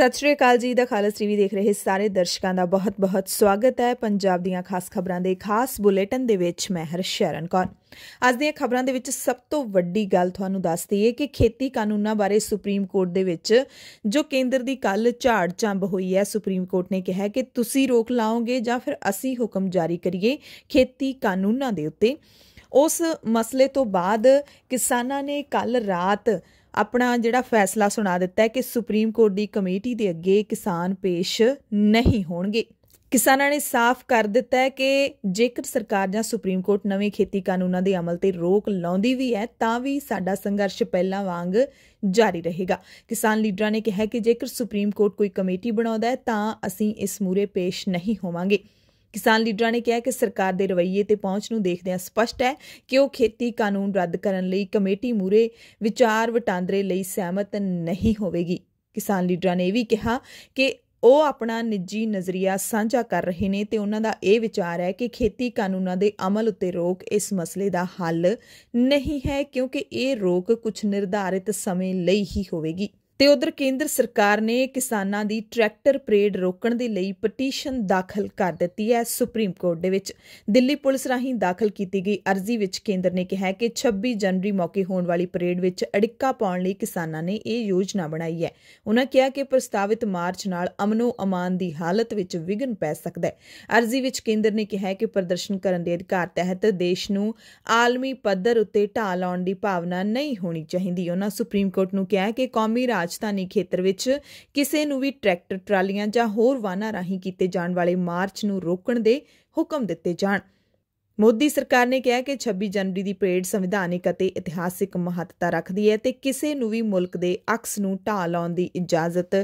ਸਤਿ ਸ਼੍ਰੀ ਅਕਾਲ ਜੀ ਦਾ ਖਾਲਸ ਟੀਵੀ ਦੇਖ ਰਹੇ ਸਾਰੇ ਦਰਸ਼ਕਾਂ ਦਾ ਬਹੁਤ-ਬਹੁਤ ਸਵਾਗਤ ਹੈ ਪੰਜਾਬ ਦੀਆਂ ਖਾਸ ਖਬਰਾਂ ਦੇ ਖਾਸ ਬੁਲੇਟਿਨ ਦੇ ਵਿੱਚ ਮੈਂ ਹਰਸ਼ਰਨ ਕੌਰ ਅੱਜ ਦੀਆਂ ਖਬਰਾਂ ਦੇ ਵਿੱਚ ਸਭ ਤੋਂ ਵੱਡੀ ਗੱਲ ਤੁਹਾਨੂੰ ਦੱਸ ਦਈਏ ਕਿ ਖੇਤੀ ਕਾਨੂੰਨਾਂ ਬਾਰੇ ਸੁਪਰੀਮ ਕੋਰਟ ਦੇ ਵਿੱਚ ਜੋ ਕੇਂਦਰ ਦੀ ਕੱਲ ਝਾੜ ਚੰਬ ਹੋਈ ਹੈ ਸੁਪਰੀਮ ਕੋਰਟ ਨੇ ਕਿਹਾ ਕਿ ਤੁਸੀਂ ਰੋਕ ਲਾਓਗੇ ਜਾਂ ਫਿਰ ਅਸੀਂ ਹੁਕਮ ਜਾਰੀ ਕਰੀਏ ਖੇਤੀ ਕਾਨੂੰਨਾਂ ਦੇ ਉੱਤੇ ਉਸ ਮਸਲੇ ਤੋਂ ਬਾਅਦ ਕਿਸਾਨਾਂ ਨੇ ਕੱਲ ਰਾਤ ਆਪਣਾ ਜਿਹੜਾ ਫੈਸਲਾ ਸੁਣਾ ਦਿੱਤਾ ਹੈ ਕਿ ਸੁਪਰੀਮ ਕੋਰਟ ਦੀ ਕਮੇਟੀ ਦੇ ਅੱਗੇ ਕਿਸਾਨ ਪੇਸ਼ ਨਹੀਂ ਹੋਣਗੇ ਕਿਸਾਨਾਂ ਨੇ ਸਾਫ਼ ਕਰ ਦਿੱਤਾ ਹੈ ਕਿ ਜੇਕਰ ਸਰਕਾਰ ਜਾਂ ਸੁਪਰੀਮ ਕੋਰਟ ਨਵੇਂ ਖੇਤੀ ਕਾਨੂੰਨਾਂ ਦੇ ਅਮਲ ਤੇ ਰੋਕ ਲਾਉਂਦੀ ਵੀ ਹੈ ਤਾਂ ਵੀ ਸਾਡਾ ਸੰਘਰਸ਼ ਪਹਿਲਾਂ ਵਾਂਗ ਜਾਰੀ ਰਹੇਗਾ ਕਿਸਾਨ ਲੀਡਰਾਂ ਨੇ ਕਿਹਾ ਕਿ ਜੇਕਰ ਸੁਪਰੀਮ ਕੋਰਟ ਕੋਈ ਕਮੇਟੀ ਬਣਾਉਂਦਾ ਹੈ ਤਾਂ ਅਸੀਂ ਇਸ ਮੂਰੇ ਪੇਸ਼ ਨਹੀਂ ਹੋਵਾਂਗੇ ਕਿਸਾਨ ਲੀਡਰਾਂ ਨੇ ਕਿਹਾ ਕਿ ਸਰਕਾਰ ਦੇ ਰਵੱਈਏ ਤੇ ਪਹੁੰਚ ਨੂੰ ਦੇਖਦਿਆਂ ਸਪਸ਼ਟ ਹੈ ਕਿ ਉਹ ਖੇਤੀ ਕਾਨੂੰਨ ਰੱਦ ਕਰਨ ਲਈ ਕਮੇਟੀ ਮੂਰੇ ਵਿਚਾਰ ਵਟਾਂਦਰੇ ਲਈ ਸਹਿਮਤ ਨਹੀਂ ਹੋਵੇਗੀ ਕਿਸਾਨ ਲੀਡਰਾਂ ਨੇ ਇਹ ਵੀ ਕਿਹਾ ਕਿ ਉਹ ਆਪਣਾ ਨਿੱਜੀ ਨਜ਼ਰੀਆ ਸਾਂਝਾ ਕਰ ਰਹੇ ਨੇ ਤੇ ਉਹਨਾਂ ਦਾ ਇਹ ਵਿਚਾਰ ਹੈ ਕਿ ਖੇਤੀ ਕਾਨੂੰਨਾਂ ਦੇ ਅਮਲ ਉੱਤੇ ਰੋਕ ਇਸ ਮਸਲੇ ਦਾ ਹੱਲ ਨਹੀਂ ਹੈ ਕਿਉਂਕਿ ਇਹ ਰੋਕ ਕੁਝ ਨਿਰਧਾਰਿਤ ਸਮੇਂ ਲਈ ਹੀ ਹੋਵੇਗੀ ਤੇ ਉਧਰ ਕੇਂਦਰ ਸਰਕਾਰ ਨੇ ਕਿਸਾਨਾਂ ਦੀ ਟਰੈਕਟਰ ਪਰੇਡ ਰੋਕਣ ਦੇ ਲਈ ਪਟੀਸ਼ਨ ਦਾਖਲ ਕਰ ਦਿੱਤੀ ਹੈ ਸੁਪਰੀਮ ਕੋਰਟ ਦੇ ਵਿੱਚ ਦਿੱਲੀ ਪੁਲਿਸ ਰਾਹੀਂ ਦਾਖਲ ਕੀਤੀ ਗਈ ਅਰਜ਼ੀ ਵਿੱਚ ਕੇਂਦਰ ਨੇ ਕਿਹਾ ਕਿ 26 ਜਨਵਰੀ ਮੌਕੇ ਹੋਣ ਵਾਲੀ ਪਰੇਡ ਵਿੱਚ ਅੜਿੱਕਾ ਪਾਉਣ ਲਈ ਕਿਸਾਨਾਂ ਨੇ ਇਹ ਯੋਜਨਾ ਬਣਾਈ ਹੈ ਉਹਨਾਂ ਕਿਹਾ ਕਿ ਪ੍ਰਸਤਾਵਿਤ ਮਾਰਚ ਨਾਲ ਅਮਨੋ ਅਮਾਨ ਦੀ ਹਾਲਤ ਵਿੱਚ ਵਿਗਨ ਪੈ ਸਕਦਾ ਹੈ ਅਰਜ਼ੀ ਵਿੱਚ ਕੇਂਦਰ ਨੇ ਕਿਹਾ ਕਿ ਪ੍ਰਦਰਸ਼ਨ ਕਰਨ ਦੇ ਅਧਿਕਾਰ ਤਹਿਤ ਦੇਸ਼ ਨੂੰ ਆਲਮੀ ਪੱਧਰ ਉੱਤੇ ਢਾਲ ਲਾਉਣ ਦੀ ਭਾਵਨਾ ਨਹੀਂ ਹੋਣੀ ਚਾਹੀਦੀ ਉਹਨਾਂ ਸੁਪਰੀਮ ਕੋਰਟ ਨੂੰ ਕਿਹਾ ਕਿ ਕੌਮੀ ਰਾਜ ਰਾਜਧਾਨੀ ਖੇਤਰ ਵਿੱਚ ਕਿਸੇ ਨੂੰ ਵੀ ਟਰੈਕਟਰ ਟਰਾਲੀਆਂ ਜਾਂ ਹੋਰ ਵਾਹਨਾਂ ਰਾਹੀਂ ਕੀਤੇ ਜਾਣ ਵਾਲੇ ਮਾਰਚ ਨੂੰ ਰੋਕਣ ਦੇ ਹੁਕਮ ਦਿੱਤੇ ਜਾਣ ਮੋਦੀ ਸਰਕਾਰ ਨੇ ਕਿਹਾ ਕਿ 26 ਜਨਵਰੀ ਦੀ ਪਰੇਡ ਸੰਵਿਧਾਨਿਕ ਅਤੇ ਇਤਿਹਾਸਿਕ ਮਹੱਤਤਾ ਰੱਖਦੀ ਹੈ ਤੇ ਕਿਸੇ ਨੂੰ ਵੀ ਮੁਲਕ ਦੇ ਅਕਸ ਨੂੰ ਢਾਹ ਲਾਉਣ ਦੀ ਇਜਾਜ਼ਤ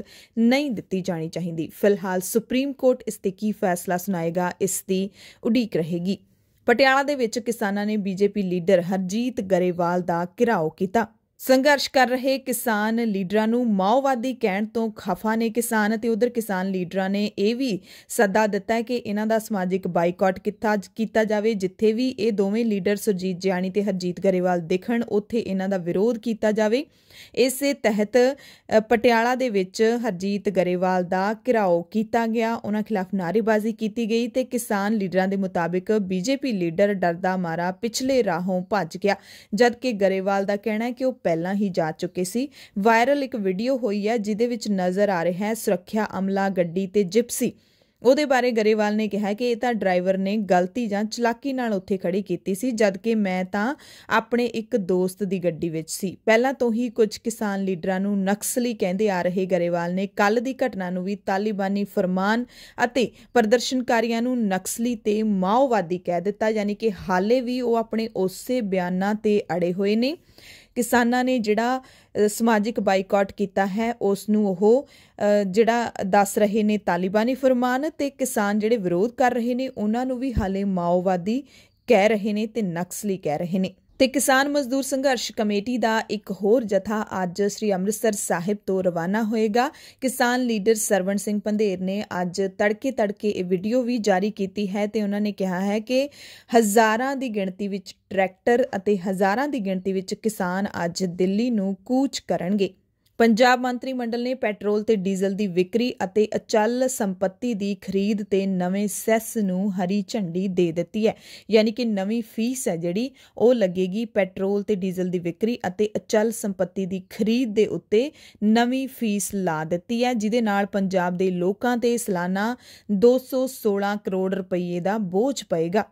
ਨਹੀਂ ਦਿੱਤੀ ਜਾਣੀ ਚਾਹੀਦੀ ਫਿਲਹਾਲ ਸੁਪਰੀਮ ਕੋਰਟ ਇਸ ਤੇ ਕੀ ਫੈਸਲਾ ਸੁਣਾਏਗਾ ਇਸ ਦੀ ਉਡੀਕ ਰਹੇਗੀ ਪਟਿਆਲਾ ਦੇ ਵਿੱਚ ਕਿਸਾਨਾਂ ਨੇ ਬੀਜੇਪੀ ਲੀਡਰ ਹਰਜੀਤ ਗਰੇਵਾਲ ਦਾ ਘਿਰਾਓ ਕੀਤਾ ਸੰਘਰਸ਼ ਕਰ ਰਹੇ ਕਿਸਾਨ ਲੀਡਰਾਂ ਨੂੰ ਮਾਓਵਾਦੀ ਕਹਿਣ ਤੋਂ ਖਫਾ ਨੇ ਕਿਸਾਨ ਅਤੇ ਉਧਰ ਕਿਸਾਨ ਲੀਡਰਾਂ ਨੇ ਇਹ ਵੀ ਸੱਦਾ ਦਿੱਤਾ ਕਿ ਇਹਨਾਂ ਦਾ ਸਮਾਜਿਕ ਬਾਈਕਾਟ ਕੀਤਾ ਕੀਤਾ ਜਾਵੇ ਜਿੱਥੇ ਵੀ ਇਹ ਦੋਵੇਂ ਲੀਡਰ ਸੁਰਜੀਤ ਜਿਆਣੀ ਤੇ ਹਰਜੀਤ ਗਰੇਵਾਲ ਦਿਖਣ ਉੱਥੇ ਇਹਨਾਂ ਦਾ ਵਿਰੋਧ ਕੀਤਾ ਜਾਵੇ ਇਸੇ ਤਹਿਤ ਪਟਿਆਲਾ ਦੇ ਵਿੱਚ ਹਰਜੀਤ ਗਰੇਵਾਲ ਦਾ ਘਿਰਾਓ ਕੀਤਾ ਗਿਆ ਉਹਨਾਂ ਖਿਲਾਫ ਨਾਰੇਬਾਜ਼ੀ ਕੀਤੀ ਗਈ ਤੇ ਕਿਸਾਨ ਲੀਡਰਾਂ ਦੇ ਮੁਤਾਬਿਕ ਬੀਜੇਪੀ ਲੀਡਰ ਡਰਦਾ ਮਾਰਾ ਪਿਛਲੇ ਰਾਹੋਂ ਭੱਜ ਗਿਆ ਜਦਕਿ ਗਰੇਵਾਲ ਦਾ ਕਹਿਣਾ ਹੈ ਕਿ ਉਹ ਪਹਿਲਾਂ ਹੀ ਜਾ ਚੁੱਕੇ ਸੀ ਵਾਇਰਲ ਇੱਕ ਵੀਡੀਓ ਹੋਈ ਹੈ ਜਿਦੇ ਵਿੱਚ ਨਜ਼ਰ ਆ ਰਿਹਾ ਹੈ ਸੁਰੱਖਿਆ ਅਮਲਾ ਗੱਡੀ ਤੇ ਜਿਪਸੀ ਉਹਦੇ ਬਾਰੇ ਗਰੇਵਾਲ ਨੇ ਕਿਹਾ ਕਿ ਇਹ ਤਾਂ ਡਰਾਈਵਰ ਨੇ ਗਲਤੀ ਜਾਂ ਚਲਾਕੀ ਨਾਲ ਉੱਥੇ ਖੜੀ ਕੀਤੀ ਸੀ ਜਦ ਕਿ ਮੈਂ ਤਾਂ ਆਪਣੇ ਇੱਕ ਦੋਸਤ ਦੀ ਗੱਡੀ ਵਿੱਚ ਸੀ ਪਹਿਲਾਂ ਤੋਂ ਹੀ ਕੁਝ ਕਿਸਾਨ ਲੀਡਰਾਂ ਨੂੰ ਨਕਸਲੀ ਕਹਿੰਦੇ ਆ ਰਹੇ ਗਰੇਵਾਲ ਨੇ ਕੱਲ ਦੀ ਘਟਨਾ ਨੂੰ ਵੀ ਤਾਲਿਬਾਨੀ ਫਰਮਾਨ ਅਤੇ ਪ੍ਰਦਰਸ਼ਨਕਾਰੀਆਂ ਨੂੰ ਨਕਸਲੀ ਤੇ ਮਾਓਵਾਦੀ ਕਹਿ ਦਿੱਤਾ ਯਾਨੀ ਕਿ ਹਾਲੇ ਵੀ ਉਹ ਆਪਣੇ ਉਸੇ ਬਿਆਨਾਂ ਤੇ ਅੜੇ ਹੋਏ ਨੇ ਕਿਸਾਨਾਂ ਨੇ ਜਿਹੜਾ ਸਮਾਜਿਕ ਬਾਈਕਾਟ ਕੀਤਾ ਹੈ ਉਸ ਨੂੰ ਉਹ ਜਿਹੜਾ ਦੱਸ ਰਹੇ ਨੇ ਤਾਲਿਬਾਨੀ ਫਰਮਾਨ ਤੇ ਕਿਸਾਨ ਜਿਹੜੇ ਵਿਰੋਧ ਕਰ ਰਹੇ ਨੇ ਉਹਨਾਂ ਨੂੰ ਵੀ ਹਾਲੇ ਮਾਓਵਾਦੀ ਕਹਿ ਰਹੇ ਨੇ ਤੇ ਨਕਸਲੀ ਕਹਿ ਰਹੇ ਨੇ ਤੇ ਕਿਸਾਨ ਮਜ਼ਦੂਰ ਸੰਘਰਸ਼ ਕਮੇਟੀ ਦਾ ਇੱਕ ਹੋਰ ਜਥਾ ਅੱਜ ਸ੍ਰੀ ਅੰਮ੍ਰਿਤਸਰ ਸਾਹਿਬ ਤੋਂ ਰਵਾਨਾ ਹੋਏਗਾ ਕਿਸਾਨ ਲੀਡਰ ਸਰਵਣ ਸਿੰਘ ਪੰਧੇਰ ਨੇ ਅੱਜ ਤੜਕੇ ਤੜਕੇ ਇਹ ਵੀਡੀਓ ਵੀ ਜਾਰੀ ਕੀਤੀ ਹੈ ਤੇ ਉਹਨਾਂ ਨੇ ਕਿਹਾ ਹੈ ਕਿ ਹਜ਼ਾਰਾਂ ਦੀ ਗਿਣਤੀ ਵਿੱਚ ਟਰੈਕਟਰ ਅਤੇ ਹਜ਼ਾਰਾਂ ਦੀ ਗਿਣਤੀ ਵਿੱਚ ਕਿਸਾਨ ਅੱਜ ਦਿੱਲੀ ਨੂੰ ਕੂਚ ਕਰਨਗੇ ਪੰਜਾਬ ਮੰਤਰੀ ਮੰਡਲ ਨੇ ਪੈਟਰੋਲ ਤੇ ਡੀਜ਼ਲ ਦੀ ਵਿਕਰੀ ਅਤੇ ਅਚਲ ਸੰਪਤੀ ਦੀ ਖਰੀਦ ਤੇ ਨਵੇਂ ਸੈਸ ਨੂੰ ਹਰੀ ਝੰਡੀ ਦੇ ਦਿੱਤੀ ਹੈ ਯਾਨੀ ਕਿ ਨਵੀਂ ਫੀਸ ਹੈ ਜਿਹੜੀ ਉਹ ਲੱਗੇਗੀ ਪੈਟਰੋਲ ਤੇ ਡੀਜ਼ਲ ਦੀ ਵਿਕਰੀ ਅਤੇ ਅਚਲ ਸੰਪਤੀ ਦੀ ਖਰੀਦ ਦੇ ਉੱਤੇ ਨਵੀਂ ਫੀਸ ਲਾ ਦਿੱਤੀ ਹੈ ਜਿਹਦੇ ਨਾਲ ਪੰਜਾਬ ਦੇ ਲੋਕਾਂ ਤੇ ਸਾਲਾਨਾ 216 ਕਰੋੜ ਰੁਪਏ ਦਾ ਬੋਝ ਪਏਗਾ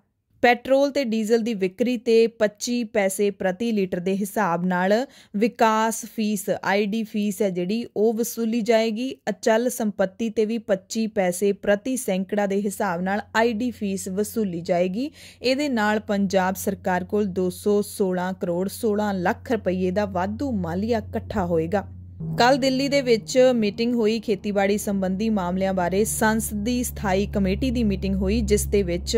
ਪੈਟਰੋਲ ਤੇ ਡੀਜ਼ਲ ਦੀ ਵਿਕਰੀ ਤੇ 25 ਪੈਸੇ ਪ੍ਰਤੀ ਲੀਟਰ ਦੇ ਹਿਸਾਬ ਨਾਲ ਵਿਕਾਸ ਫੀਸ ਆਈਡੀ ਫੀਸ ਹੈ ਜਿਹੜੀ ਉਹ ਵਸੂਲੀ ਜਾਏਗੀ ਅਚਲ ਸੰਪਤੀ ਤੇ ਵੀ 25 ਪੈਸੇ ਪ੍ਰਤੀ ਸੈਂਕੜਾ ਦੇ ਹਿਸਾਬ ਨਾਲ ਆਈਡੀ ਫੀਸ ਵਸੂਲੀ ਜਾਏਗੀ ਇਹਦੇ ਨਾਲ ਪੰਜਾਬ ਸਰਕਾਰ ਕੋਲ 216 ਕਰੋੜ 16 ਲੱਖ ਰੁਪਏ ਦਾ ਵਾਧੂ ਮਾਲੀਆ ਇਕੱਠਾ ਹੋਏਗਾ ਕੱਲ ਦਿੱਲੀ ਦੇ ਵਿੱਚ ਮੀਟਿੰਗ ਹੋਈ ਖੇਤੀਬਾੜੀ ਸੰਬੰਧੀ ਮਾਮਲਿਆਂ ਬਾਰੇ ਸੰਸਦੀ ਸਥਾਈ ਕਮੇਟੀ ਦੀ ਮੀਟਿੰਗ ਹੋਈ ਜਿਸ ਦੇ ਵਿੱਚ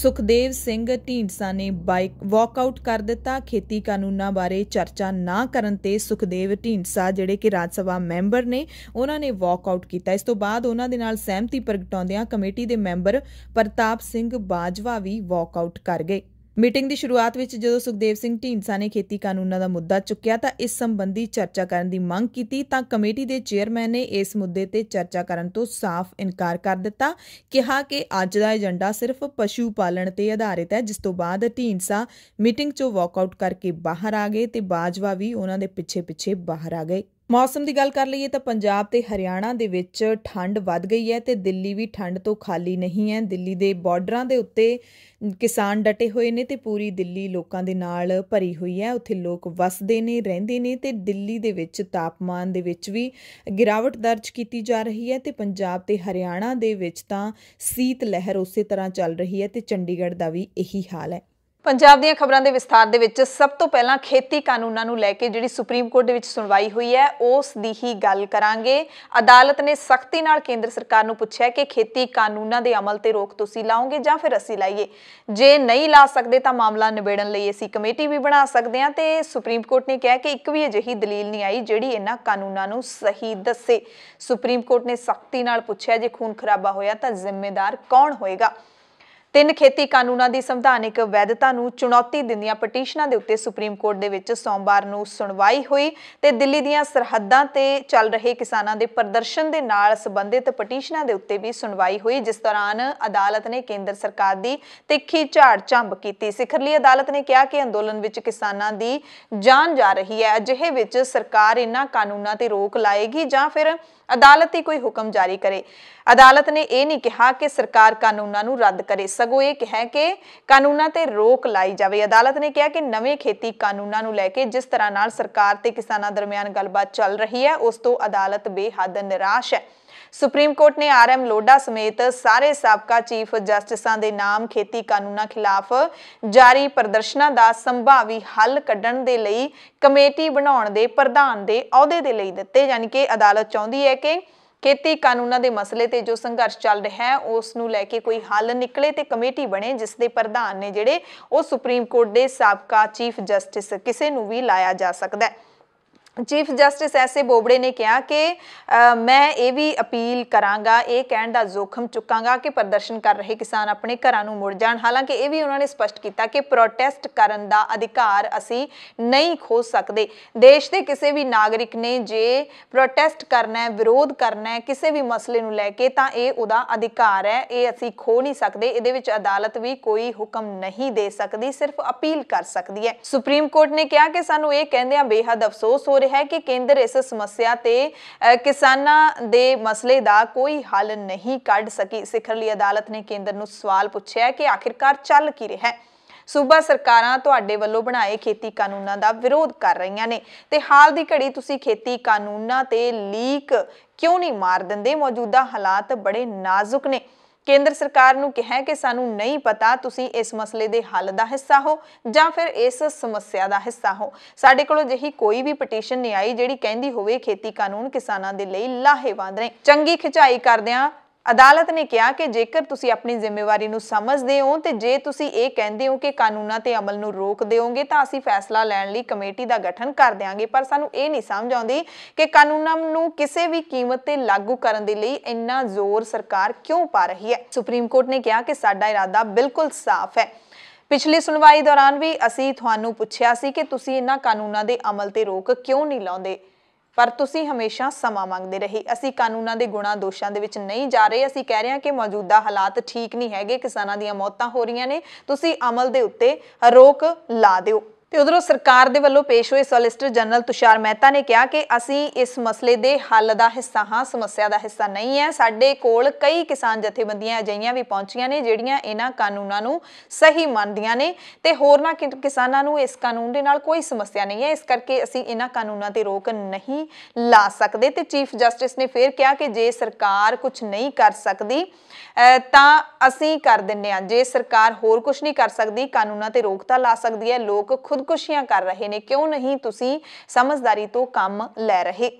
ਸੁਖਦੇਵ ਸਿੰਘ ਢੀਂਡਸਾ ਨੇ ਬਾਈਕ ਵਾਕਆਊਟ ਕਰ ਦਿੱਤਾ ਖੇਤੀ ਕਾਨੂੰਨਾਂ ਬਾਰੇ ਚਰਚਾ ਨਾ ਕਰਨ ਤੇ ਸੁਖਦੇਵ ਢੀਂਡਸਾ ਜਿਹੜੇ ਕਿ ਰਾਜ ਸਭਾ ਮੈਂਬਰ ਨੇ ਉਹਨਾਂ ਨੇ ਵਾਕਆਊਟ ਕੀਤਾ ਇਸ ਤੋਂ ਬਾਅਦ ਉਹਨਾਂ ਦੇ ਨਾਲ ਸਹਿਮਤੀ ਪ੍ਰਗਟਾਉਂਦਿਆਂ ਕਮੇਟੀ ਦੇ ਮੈਂਬਰ ਪ੍ਰਤਾਪ ਸਿੰਘ ਬਾਜਵਾ ਵੀ ਵਾਕਆਊਟ ਕਰ ਗਏ ਮੀਟਿੰਗ ਦੀ ਸ਼ੁਰੂਆਤ ਵਿੱਚ ਜਦੋਂ ਸੁਖਦੇਵ ਸਿੰਘ ਢੀਂਡਸਾ ਨੇ ਖੇਤੀ ਕਾਨੂੰਨਾਂ ਦਾ ਮੁੱਦਾ ਚੁੱਕਿਆ ਤਾਂ ਇਸ ਸੰਬੰਧੀ ਚਰਚਾ ਕਰਨ ਦੀ ਮੰਗ ਕੀਤੀ ਤਾਂ ਕਮੇਟੀ ਦੇ ਚੇਅਰਮੈਨ ਨੇ ਇਸ ਮੁੱਦੇ ਤੇ ਚਰਚਾ ਕਰਨ ਤੋਂ ਸਾਫ਼ ਇਨਕਾਰ ਕਰ ਦਿੱਤਾ ਕਿਹਾ ਕਿ ਅੱਜ ਦਾ ਏਜੰਡਾ ਸਿਰਫ ਪਸ਼ੂ ਪਾਲਣ ਤੇ ਆਧਾਰਿਤ ਹੈ ਜਿਸ ਤੋਂ ਬਾਅਦ ਢੀਂਡਸਾ ਮੀਟਿੰਗ 'ਚੋਂ ਵਾਕਆਊਟ ਕਰਕੇ ਬਾਹਰ ਆ ਗਏ ਤੇ ਬਾਜਵਾ ਵੀ ਉਹਨਾਂ ਦੇ ਪਿੱਛੇ-ਪਿੱਛੇ ਬਾਹਰ ਆ ਗਏ ਮੌਸਮ ਦੀ ਗੱਲ ਕਰ ਲਈਏ ਤਾਂ ਪੰਜਾਬ ਤੇ ਹਰਿਆਣਾ ਦੇ ਵਿੱਚ ਠੰਡ ਵੱਧ ਗਈ ਹੈ ਤੇ ਦਿੱਲੀ ਵੀ ਠੰਡ ਤੋਂ ਖਾਲੀ ਨਹੀਂ ਹੈ ਦਿੱਲੀ ਦੇ ਬਾਰਡਰਾਂ ਦੇ ਉੱਤੇ ਕਿਸਾਨ ਡਟੇ ਹੋਏ ਨੇ ਤੇ ਪੂਰੀ ਦਿੱਲੀ ਲੋਕਾਂ ਦੇ ਨਾਲ ਭਰੀ ਹੋਈ ਹੈ ਉੱਥੇ ਲੋਕ ਵਸਦੇ ਨੇ ਰਹਿੰਦੇ ਨੇ ਤੇ ਦਿੱਲੀ ਦੇ ਵਿੱਚ ਤਾਪਮਾਨ ਦੇ ਵਿੱਚ ਵੀ ਗਿਰਾਵਟ ਦਰਜ ਕੀਤੀ ਜਾ ਰਹੀ ਹੈ ਤੇ ਪੰਜਾਬ ਤੇ ਹਰਿਆਣਾ ਦੇ ਵਿੱਚ ਤਾਂ ਸੀਤ ਲਹਿਰ ਉਸੇ ਤਰ੍ਹਾਂ ਚੱਲ ਰਹੀ ਹੈ ਤੇ ਚੰਡੀਗੜ੍ਹ ਦਾ ਵੀ ਇਹੀ ਹਾਲ ਹੈ ਪੰਜਾਬ ਦੀਆਂ ਖਬਰਾਂ ਦੇ ਵਿਸਥਾਰ ਦੇ ਵਿੱਚ ਸਭ ਤੋਂ ਪਹਿਲਾਂ ਖੇਤੀ ਕਾਨੂੰਨਾਂ ਨੂੰ ਲੈ ਕੇ ਜਿਹੜੀ ਸੁਪਰੀਮ ਕੋਰਟ ਦੇ ਵਿੱਚ ਸੁਣਵਾਈ ਹੋਈ ਹੈ ਉਸ ਦੀ ਹੀ ਗੱਲ ਕਰਾਂਗੇ ਅਦਾਲਤ ਨੇ ਸਖਤੀ ਨਾਲ ਕੇਂਦਰ ਸਰਕਾਰ ਨੂੰ ਪੁੱਛਿਆ ਕਿ ਖੇਤੀ ਕਾਨੂੰਨਾਂ ਦੇ ਅਮਲ ਤੇ ਰੋਕ ਤੁਸੀਂ ਲਾਓਗੇ ਜਾਂ ਫਿਰ ਅਸੀਂ ਲਾਈਏ ਜੇ ਨਹੀਂ ਲਾ ਸਕਦੇ ਤਾਂ ਮਾਮਲਾ ਨਿਬੇੜਨ ਲਈ ਅਸੀਂ ਕਮੇਟੀ ਵੀ ਬਣਾ ਸਕਦੇ ਹਾਂ ਤੇ ਸੁਪਰੀਮ ਕੋਰਟ ਨੇ ਕਿਹਾ ਕਿ ਇੱਕ ਵੀ ਅਜਿਹੀ ਦਲੀਲ ਨਹੀਂ ਆਈ ਜਿਹੜੀ ਇਹਨਾਂ ਕਾਨੂੰਨਾਂ ਨੂੰ ਸਹੀ ਦੱਸੇ ਸੁਪਰੀਮ ਕੋਰਟ ਨੇ ਸਖਤੀ ਨਾਲ ਪੁੱਛਿਆ ਜੇ ਖੂਨ ਖਰਾਬਾ ਹੋਇਆ ਤਾਂ ਜ਼ਿੰਮੇਦਾਰ ਕੌਣ ਹੋਏਗਾ ਤਿੰਨ ਖੇਤੀ ਕਾਨੂੰਨਾਂ ਦੀ ਸੰਵਿਧਾਨਿਕ ਵੈਧਤਾ ਨੂੰ ਚੁਣੌਤੀ ਦਿੰਦੀਆਂ ਪਟੀਸ਼ਨਾਂ ਦੇ ਉੱਤੇ ਸੁਪਰੀਮ ਕੋਰਟ ਦੇ ਵਿੱਚ ਸੋਮਵਾਰ ਨੂੰ ਸੁਣਵਾਈ ਹੋਈ ਤੇ ਦਿੱਲੀ ਦੀਆਂ ਸਰਹੱਦਾਂ ਤੇ ਚੱਲ ਰਹੇ ਕਿਸਾਨਾਂ ਦੇ ਪ੍ਰਦਰਸ਼ਨ ਦੇ ਨਾਲ ਸੰਬੰਧਿਤ ਪਟੀਸ਼ਨਾਂ ਦੇ ਉੱਤੇ ਵੀ ਸੁਣਵਾਈ ਹੋਈ ਜਿਸ ਦੌਰਾਨ ਅਦਾਲਤ ਨੇ ਕੇਂਦਰ ਸਰਕਾਰ ਦੀ ਤਿੱਖੀ ਝਾੜ ਝੰਬ ਕੀਤੀ ਸਿਖਰਲੀ ਅਦਾਲਤ ਨੇ ਕਿਹਾ ਕਿ ਅੰਦੋਲਨ ਵਿੱਚ ਕਿਸਾਨਾਂ ਦੀ ਜਾਨ ਜਾ ਰਹੀ ਹੈ ਅਜਿਹੇ ਵਿੱਚ ਸਰਕਾਰ ਇਹਨਾਂ ਕਾਨੂੰਨਾਂ ਤੇ ਰੋਕ ਲਾਏਗੀ ਜਾਂ ਫਿਰ ਅਦਾਲਤ ਹੀ ਕੋਈ ਹੁਕਮ ਜਾਰੀ ਕਰੇ ਅਦਾਲਤ ਨੇ ਇਹ ਨਹੀਂ ਕਿਹਾ ਕਿ ਸਰਕਾਰ ਕਾਨੂੰਨਾਂ ਨੂੰ ਰੱਦ ਕਰੇ ਸਗੋਂ ਇਹ ਕਿਹਾ ਕਿ ਕਾਨੂੰਨਾਂ ਤੇ ਰੋਕ ਲਾਈ ਜਾਵੇ ਅਦਾਲਤ ਨੇ ਕਿਹਾ ਕਿ ਨਵੇਂ ਖੇਤੀ ਕਾਨੂੰਨਾਂ ਨੂੰ ਲੈ ਕੇ ਜਿਸ ਤਰ੍ਹਾਂ ਨਾਲ ਸਰਕਾਰ ਤੇ ਕਿਸਾਨਾਂ ਦਰਮਿਆਨ ਗੱਲਬਾਤ ਚੱਲ ਰਹੀ ਹੈ ਉਸ ਤੋਂ ਅਦਾਲਤ ਬੇਹੱਦ ਨਿਰਾਸ਼ ਹੈ ਸੁਪਰੀਮ ਕੋਰਟ ਨੇ ਆਰਐਮ ਲੋਡਾ ਸਮੇਤ ਸਾਰੇ ਸਾਬਕਾ ਚੀਫ ਜਸਟਿਸਾਂ ਦੇ ਨਾਮ ਖੇਤੀ ਕਾਨੂੰਨਾਂ ਖਿਲਾਫ ਜਾਰੀ ਪ੍ਰਦਰਸ਼ਨਾਂ ਦਾ ਸੰਭਾਵੀ ਹੱਲ ਕੱਢਣ ਦੇ ਲਈ ਕਮੇਟੀ ਬਣਾਉਣ ਦੇ ਪ੍ਰਧਾਨ ਦੇ ਅਹੁਦੇ ਦੇ ਲਈ ਦਿੱਤੇ ਯਾਨੀ ਕਿ ਅਦਾਲਤ ਚਾਹੁੰਦੀ ਹੈ ਕਿ ਖੇਤੀ ਕਾਨੂੰਨਾਂ ਦੇ ਮਸਲੇ ਤੇ ਜੋ ਸੰਘਰਸ਼ ਚੱਲ ਰਿਹਾ ਹੈ ਉਸ ਨੂੰ ਲੈ ਕੇ ਕੋਈ ਹੱਲ ਨਿਕਲੇ ਤੇ ਕਮੇਟੀ ਬਣੇ ਜਿਸ ਦੇ ਪ੍ਰਧਾਨ ਨੇ ਜਿਹੜੇ ਉਹ ਸੁਪਰੀਮ ਕੋਰਟ ਦੇ ਸਾਬਕਾ ਚੀਫ ਜਸਟਿਸ ਕਿਸੇ ਨੂੰ ਵੀ ਲਾਇਆ ਜਾ ਸਕਦਾ ਹੈ ਚੀਫ ਜਸਟਿਸ ਐਸੇ ਬੋਬੜੇ ਨੇ ਕਿਹਾ ਕਿ ਮੈਂ ਇਹ ਵੀ ਅਪੀਲ ਕਰਾਂਗਾ ਇਹ ਕਹਿਣ ਦਾ ਜ਼ੋਖਮ ਚੁੱਕਾਂਗਾ ਕਿ ਪ੍ਰਦਰਸ਼ਨ ਕਰ ਰਹੇ ਕਿਸਾਨ ਆਪਣੇ ਘਰਾਂ ਨੂੰ ਮੁੜ ਜਾਣ ਹਾਲਾਂਕਿ ਇਹ ਵੀ ਉਹਨਾਂ ਨੇ ਸਪਸ਼ਟ ਕੀਤਾ ਕਿ ਪ੍ਰੋਟੈਸਟ ਕਰਨ ਦਾ ਅਧਿਕਾਰ ਅਸੀਂ ਨਹੀਂ ਖੋ ਸਕਦੇ ਦੇਸ਼ ਦੇ ਕਿਸੇ ਵੀ ਨਾਗਰਿਕ ਨੇ ਜੇ ਪ੍ਰੋਟੈਸਟ ਕਰਨਾ ਹੈ ਵਿਰੋਧ ਕਰਨਾ ਹੈ ਕਿਸੇ ਵੀ ਮਸਲੇ ਨੂੰ ਲੈ ਕੇ ਤਾਂ ਇਹ ਉਹਦਾ ਅਧਿਕਾਰ ਹੈ ਇਹ ਅਸੀਂ ਖੋ ਨਹੀਂ ਸਕਦੇ ਇਹਦੇ ਵਿੱਚ ਅਦਾਲਤ ਵੀ ਕੋਈ ਹੁਕਮ ਨਹੀਂ ਦੇ ਸਕਦੀ ਸਿਰਫ ਅਪੀਲ ਕਰ ਸਕਦੀ ਹੈ ਸੁਪਰੀਮ ਕੋਰਟ ਨੇ ਕਿਹਾ ਕਿ ਸਾਨੂੰ ਇਹ ਕਹਿੰਦਿਆਂ ਬੇਹੱਦ ਅਫਸੋਸ ਹੋ ਰਿਹਾ ਹੈ ਕਿ ਕੇਂਦਰ ਇਸ ਸਮੱਸਿਆ ਤੇ ਕਿਸਾਨਾਂ ਦੇ ਮਸਲੇ ਦਾ ਕੋਈ ਹੱਲ ਨਹੀਂ ਕੱਢ ਸਕੀ ਸਿਖਰਲੀ ਅਦਾਲਤ ਨੇ ਕੇਂਦਰ ਨੂੰ ਸਵਾਲ ਪੁੱਛਿਆ ਕਿ ਆਖਿਰਕਾਰ ਚੱਲ ਕੀ ਰਿਹਾ ਹੈ ਸੂਬਾ ਸਰਕਾਰਾਂ ਤੁਹਾਡੇ ਵੱਲੋਂ ਬਣਾਏ ਖੇਤੀ ਕਾਨੂੰਨਾਂ ਦਾ ਵਿਰੋਧ ਕਰ ਰਹੀਆਂ ਨੇ ਤੇ ਹਾਲ ਦੀ ਘੜੀ ਤੁਸੀਂ ਖੇਤੀ ਕਾਨੂੰਨਾਂ ਤੇ ਲੀਕ ਕਿਉਂ ਨਹੀਂ ਮਾਰ ਦਿੰਦੇ ਮੌਜੂਦਾ ਹਾਲਾਤ ਬੜੇ ਨਾਜ਼ੁਕ ਨੇ ਕੇਂਦਰ ਸਰਕਾਰ ਨੂੰ ਕਿਹਾ ਕਿ ਸਾਨੂੰ ਨਹੀਂ ਪਤਾ ਤੁਸੀਂ ਇਸ ਮਸਲੇ ਦੇ ਹੱਲ ਦਾ ਹਿੱਸਾ ਹੋ ਜਾਂ ਫਿਰ ਇਸ ਸਮੱਸਿਆ ਦਾ ਹਿੱਸਾ ਹੋ ਸਾਡੇ ਕੋਲ ਅਜਿਹੀ ਕੋਈ ਵੀ ਪਟੀਸ਼ਨ ਨਹੀਂ ਆਈ ਜਿਹੜੀ ਕਹਿੰਦੀ ਹੋਵੇ ਖੇਤੀ ਕਾਨੂੰਨ ਕਿਸਾਨਾਂ ਦੇ ਲਈ ਲਾਹੇਵੰਦ ਨੇ ਚੰਗੀ ਖਿਚਾਈ ਕਰਦਿਆਂ ਅਦਾਲਤ ਨੇ ਕਿਹਾ ਕਿ ਜੇਕਰ ਤੁਸੀਂ ਆਪਣੀ ਜ਼ਿੰਮੇਵਾਰੀ ਨੂੰ ਸਮਝਦੇ ਹੋ ਤੇ ਜੇ ਤੁਸੀਂ ਇਹ ਕਹਿੰਦੇ ਹੋ ਕਿ ਕਾਨੂੰਨਾਂ ਤੇ ਅਮਲ ਨੂੰ ਰੋਕ ਦੇਵੋਗੇ ਤਾਂ ਅਸੀਂ ਫੈਸਲਾ ਲੈਣ ਲਈ ਕਮੇਟੀ ਦਾ ਗਠਨ ਕਰ ਦੇਵਾਂਗੇ ਪਰ ਸਾਨੂੰ ਇਹ ਨਹੀਂ ਸਮਝ ਆਉਂਦੀ ਕਿ ਕਾਨੂੰਨਾਂ ਨੂੰ ਕਿਸੇ ਵੀ ਕੀਮਤ ਤੇ ਲਾਗੂ ਕਰਨ ਦੇ ਲਈ ਇੰਨਾ ਜ਼ੋਰ ਸਰਕਾਰ ਕਿਉਂ ਪਾ ਰਹੀ ਹੈ ਸੁਪਰੀਮ ਕੋਰਟ ਨੇ ਕਿਹਾ ਕਿ ਸਾਡਾ ਇਰਾਦਾ ਬਿਲਕੁਲ ਸਾਫ਼ ਹੈ ਪਿਛਲੀ ਸੁਣਵਾਈ ਦੌਰਾਨ ਵੀ ਅਸੀਂ ਤੁਹਾਨੂੰ ਪੁੱਛਿਆ ਸੀ ਕਿ ਤੁਸੀਂ ਇਹਨਾਂ ਕਾਨੂੰਨਾਂ ਦੇ ਅਮਲ ਤੇ ਰੋਕ ਕਿਉਂ ਨਹੀਂ ਲਾਉਂਦੇ ਪਰ ਤੁਸੀਂ ਹਮੇਸ਼ਾ ਸਮਾਂ ਮੰਗਦੇ ਰਹੇ ਅਸੀਂ ਕਾਨੂੰਨਾਂ ਦੇ ਗੁਣਾ ਦੋਸ਼ਾਂ ਦੇ ਵਿੱਚ ਨਹੀਂ ਜਾ ਰਹੇ ਅਸੀਂ ਕਹਿ ਰਹੇ ਹਾਂ ਕਿ ਮੌਜੂਦਾ ਹਾਲਾਤ ਠੀਕ ਨਹੀਂ ਹੈਗੇ ਕਿਸਾਨਾਂ ਦੀਆਂ ਮੌਤਾਂ ਹੋ ਰਹੀਆਂ ਨੇ ਤੁਸੀਂ ਅਮਲ ਦੇ ਉੱਤੇ ਰੋਕ ਲਾ ਦਿਓ ਤੇ ਉਧਰੋਂ ਸਰਕਾਰ ਦੇ ਵੱਲੋਂ ਪੇਸ਼ ਹੋਏ ਸੋਲਿਸਟਰ ਜਨਰਲ ਤੁਸ਼ਾਰ ਮਹਿਤਾ ਨੇ ਕਿਹਾ ਕਿ ਅਸੀਂ ਇਸ ਮਸਲੇ ਦੇ ਹੱਲ ਦਾ ਹਿੱਸਾ ਹਾਂ ਸਮੱਸਿਆ ਦਾ ਹਿੱਸਾ ਨਹੀਂ ਹੈ ਸਾਡੇ ਕੋਲ ਕਈ ਕਿਸਾਨ ਜਥੇਬੰਦੀਆਂ ਅਜਈਆਂ ਵੀ ਪਹੁੰਚੀਆਂ ਨੇ ਜਿਹੜੀਆਂ ਇਹਨਾਂ ਕਾਨੂੰਨਾਂ ਨੂੰ ਸਹੀ ਮੰਨਦੀਆਂ ਨੇ ਤੇ ਹੋਰਨਾਂ ਕਿਸਾਨਾਂ ਨੂੰ ਇਸ ਕਾਨੂੰਨ ਦੇ ਨਾਲ ਕੋਈ ਸਮੱਸਿਆ ਨਹੀਂ ਹੈ ਇਸ ਕਰਕੇ ਅਸੀਂ ਇਹਨਾਂ ਕਾਨੂੰਨਾਂ ਤੇ ਰੋਕ ਨਹੀਂ ਲਾ ਸਕਦੇ ਤੇ ਚੀਫ ਜਸਟਿਸ ਨੇ ਫੇਰ ਕਿਹਾ ਕਿ ਜੇ ਸਰਕਾਰ ਕੁਝ ਨਹੀਂ ਕਰ ਸਕਦੀ ਤਾਂ ਅਸੀਂ ਕਰ ਦਿੰਨੇ ਆ ਜੇ ਸਰਕਾਰ ਹੋਰ ਕੁਝ ਨਹੀਂ ਕਰ ਸਕਦੀ ਕਾਨੂੰਨਾਂ ਤੇ ਰੋਕ ਤਾਂ ਲਾ ਸਕਦੀ ਹੈ ਲੋਕ ਖੁਦ खुदकुशियां कर रहे ने क्यों नहीं तुसी समझदारी तो काम ले रहे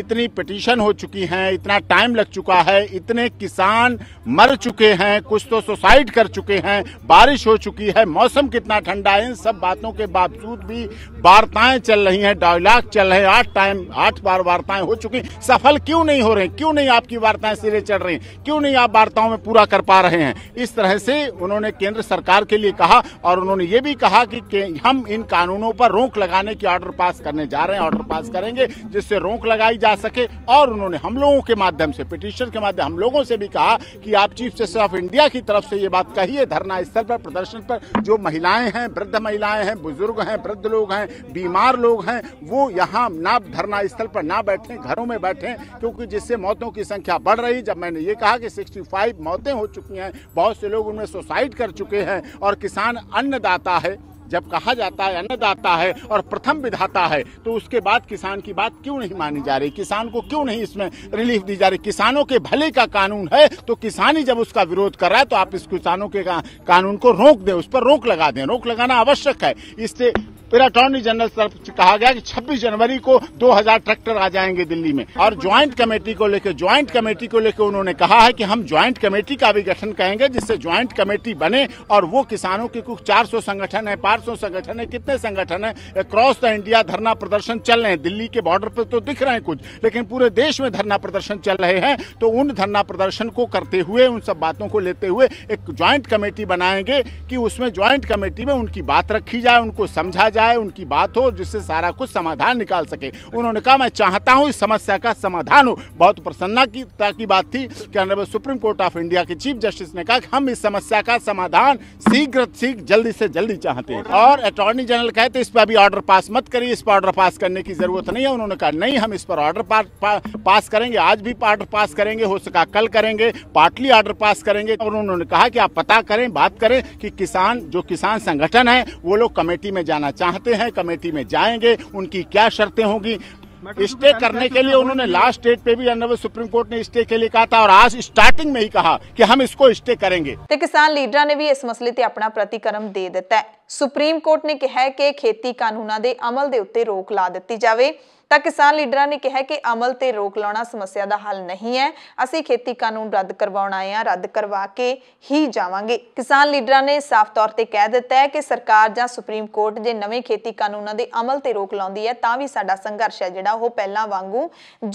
इतनी पिटीशन हो चुकी है इतना टाइम लग चुका है इतने किसान मर चुके हैं कुछ तो सुसाइड कर चुके हैं बारिश हो चुकी है मौसम कितना ठंडा है इन सब बातों के बावजूद भी वार्ताएं चल रही हैं डायलॉग चल रहे हैं आठ टाइम आठ बार वार्ताएं हो चुकी सफल क्यों नहीं हो रहे क्यों नहीं आपकी वार्ताएं सिरे चढ़ रही क्यों नहीं आप वार्ताओं में पूरा कर पा रहे हैं इस तरह से उन्होंने केंद्र सरकार के लिए कहा और उन्होंने ये भी कहा कि हम इन कानूनों पर रोक लगाने की ऑर्डर पास करने जा रहे हैं ऑर्डर पास करेंगे जिससे रोक लगाई जा सके और उन्होंने हम लोगों के माध्यम से पिटिशन के माध्यम हम लोगों से भी कहा कि आप चीफ जस्टिस ऑफ इंडिया की तरफ से ये बात कहिए धरना स्थल पर प्रदर्शन पर जो महिलाएं हैं वृद्ध महिलाएं हैं बुजुर्ग हैं वृद्ध लोग हैं बीमार लोग हैं वो यहाँ ना धरना स्थल पर ना बैठें घरों में बैठें क्योंकि जिससे मौतों की संख्या बढ़ रही जब मैंने ये कहा कि सिक्सटी मौतें हो चुकी हैं बहुत से लोग उनमें सुसाइड कर चुके हैं और किसान अन्नदाता है जब कहा जाता है अन्नदाता है और प्रथम विधाता है तो उसके बाद किसान की बात क्यों नहीं मानी जा रही किसान को क्यों नहीं इसमें रिलीफ दी जा रही किसानों के भले का कानून है तो किसान ही जब उसका विरोध कर रहा है तो आप इस किसानों के का, कानून को रोक दें उस पर रोक लगा दें रोक लगाना आवश्यक है इससे अटॉर्नी जनरल तरफ कहा गया कि 26 जनवरी को 2000 ट्रैक्टर आ जाएंगे दिल्ली में और ज्वाइंट कमेटी को लेकर ज्वाइंट कमेटी को लेकर उन्होंने कहा है कि हम ज्वाइंट कमेटी का भी गठन करेंगे जिससे ज्वाइंट कमेटी बने और वो किसानों के कुछ 400 संगठन है पास चार सौ संगठन है कितने संगठन है अक्रॉस द इंडिया धरना प्रदर्शन चल रहे हैं दिल्ली के बॉर्डर पर तो दिख रहे हैं कुछ लेकिन पूरे देश में धरना प्रदर्शन चल रहे हैं तो उन धरना प्रदर्शन को करते हुए उन सब बातों को लेते हुए एक ज्वाइंट कमेटी बनाएंगे कि उसमें ज्वाइंट कमेटी में उनकी बात रखी जाए उनको समझा जाए उनकी बात हो जिससे सारा कुछ समाधान निकाल सके उन्होंने कहा मैं चाहता हूँ इस समस्या का समाधान हो बहुत प्रसन्नता की, ताकि बात थी कि honourable supreme court of India के चीफ जस्टिस ने कहा कि हम इस समस्या का समाधान शीघ्र शीघ्र जल्दी से जल्दी चाहते हैं और अटॉर्नी जनरल कहे तो इस पर अभी ऑर्डर पास मत करिए इस पर ऑर्डर पास करने की ज़रूरत नहीं है उन्होंने कहा नहीं हम इस पर ऑर्डर पा, पा, पास करेंगे आज भी ऑर्डर पास करेंगे हो सका कल करेंगे पार्टली ऑर्डर पास करेंगे और उन्होंने कहा कि आप पता करें बात करें कि किसान जो किसान संगठन है वो लोग कमेटी में जाना चाहते हैं कमेटी में जाएंगे उनकी क्या शर्तें होंगी स्टे तो करने के लिए तो उन्होंने लास्ट डेट पे भी सुप्रीम कोर्ट ने स्टे के लिए कहा था और आज स्टार्टिंग में ही कहा कि हम इसको स्टे करेंगे तो किसान लीडर ने भी इस मसले से अपना प्रतिक्रम दे दता है सुप्रीम कोर्ट ने कहा है कि खेती कानूना के अमल के रोक ला दी जाए ਤਾਂ ਕਿਸਾਨ ਲੀਡਰਾਂ ਨੇ ਕਿਹਾ ਕਿ ਅਮਲ ਤੇ ਰੋਕ ਲਾਉਣਾ ਸਮੱਸਿਆ ਦਾ ਹੱਲ ਨਹੀਂ ਹੈ ਅਸੀਂ ਖੇਤੀ ਕਾਨੂੰਨ ਰੱਦ ਕਰਵਾਉਣਾ ਹੈ ਰੱਦ ਕਰਵਾ ਕੇ ਹੀ ਜਾਵਾਂਗੇ ਕਿਸਾਨ ਲੀਡਰਾਂ ਨੇ ਸਾਫ਼ ਤੌਰ ਤੇ ਕਹਿ ਦਿੱਤਾ ਹੈ ਕਿ ਸਰਕਾਰ ਜਾਂ ਸੁਪਰੀਮ ਕੋਰਟ ਜੇ ਨਵੇਂ ਖੇਤੀ ਕਾਨੂੰਨਾਂ ਦੇ ਅਮਲ ਤੇ ਰੋਕ ਲਾਉਂਦੀ ਹੈ ਤਾਂ ਵੀ ਸਾਡਾ ਸੰਘਰਸ਼ ਹੈ ਜਿਹੜਾ ਉਹ ਪਹਿਲਾਂ ਵਾਂਗੂ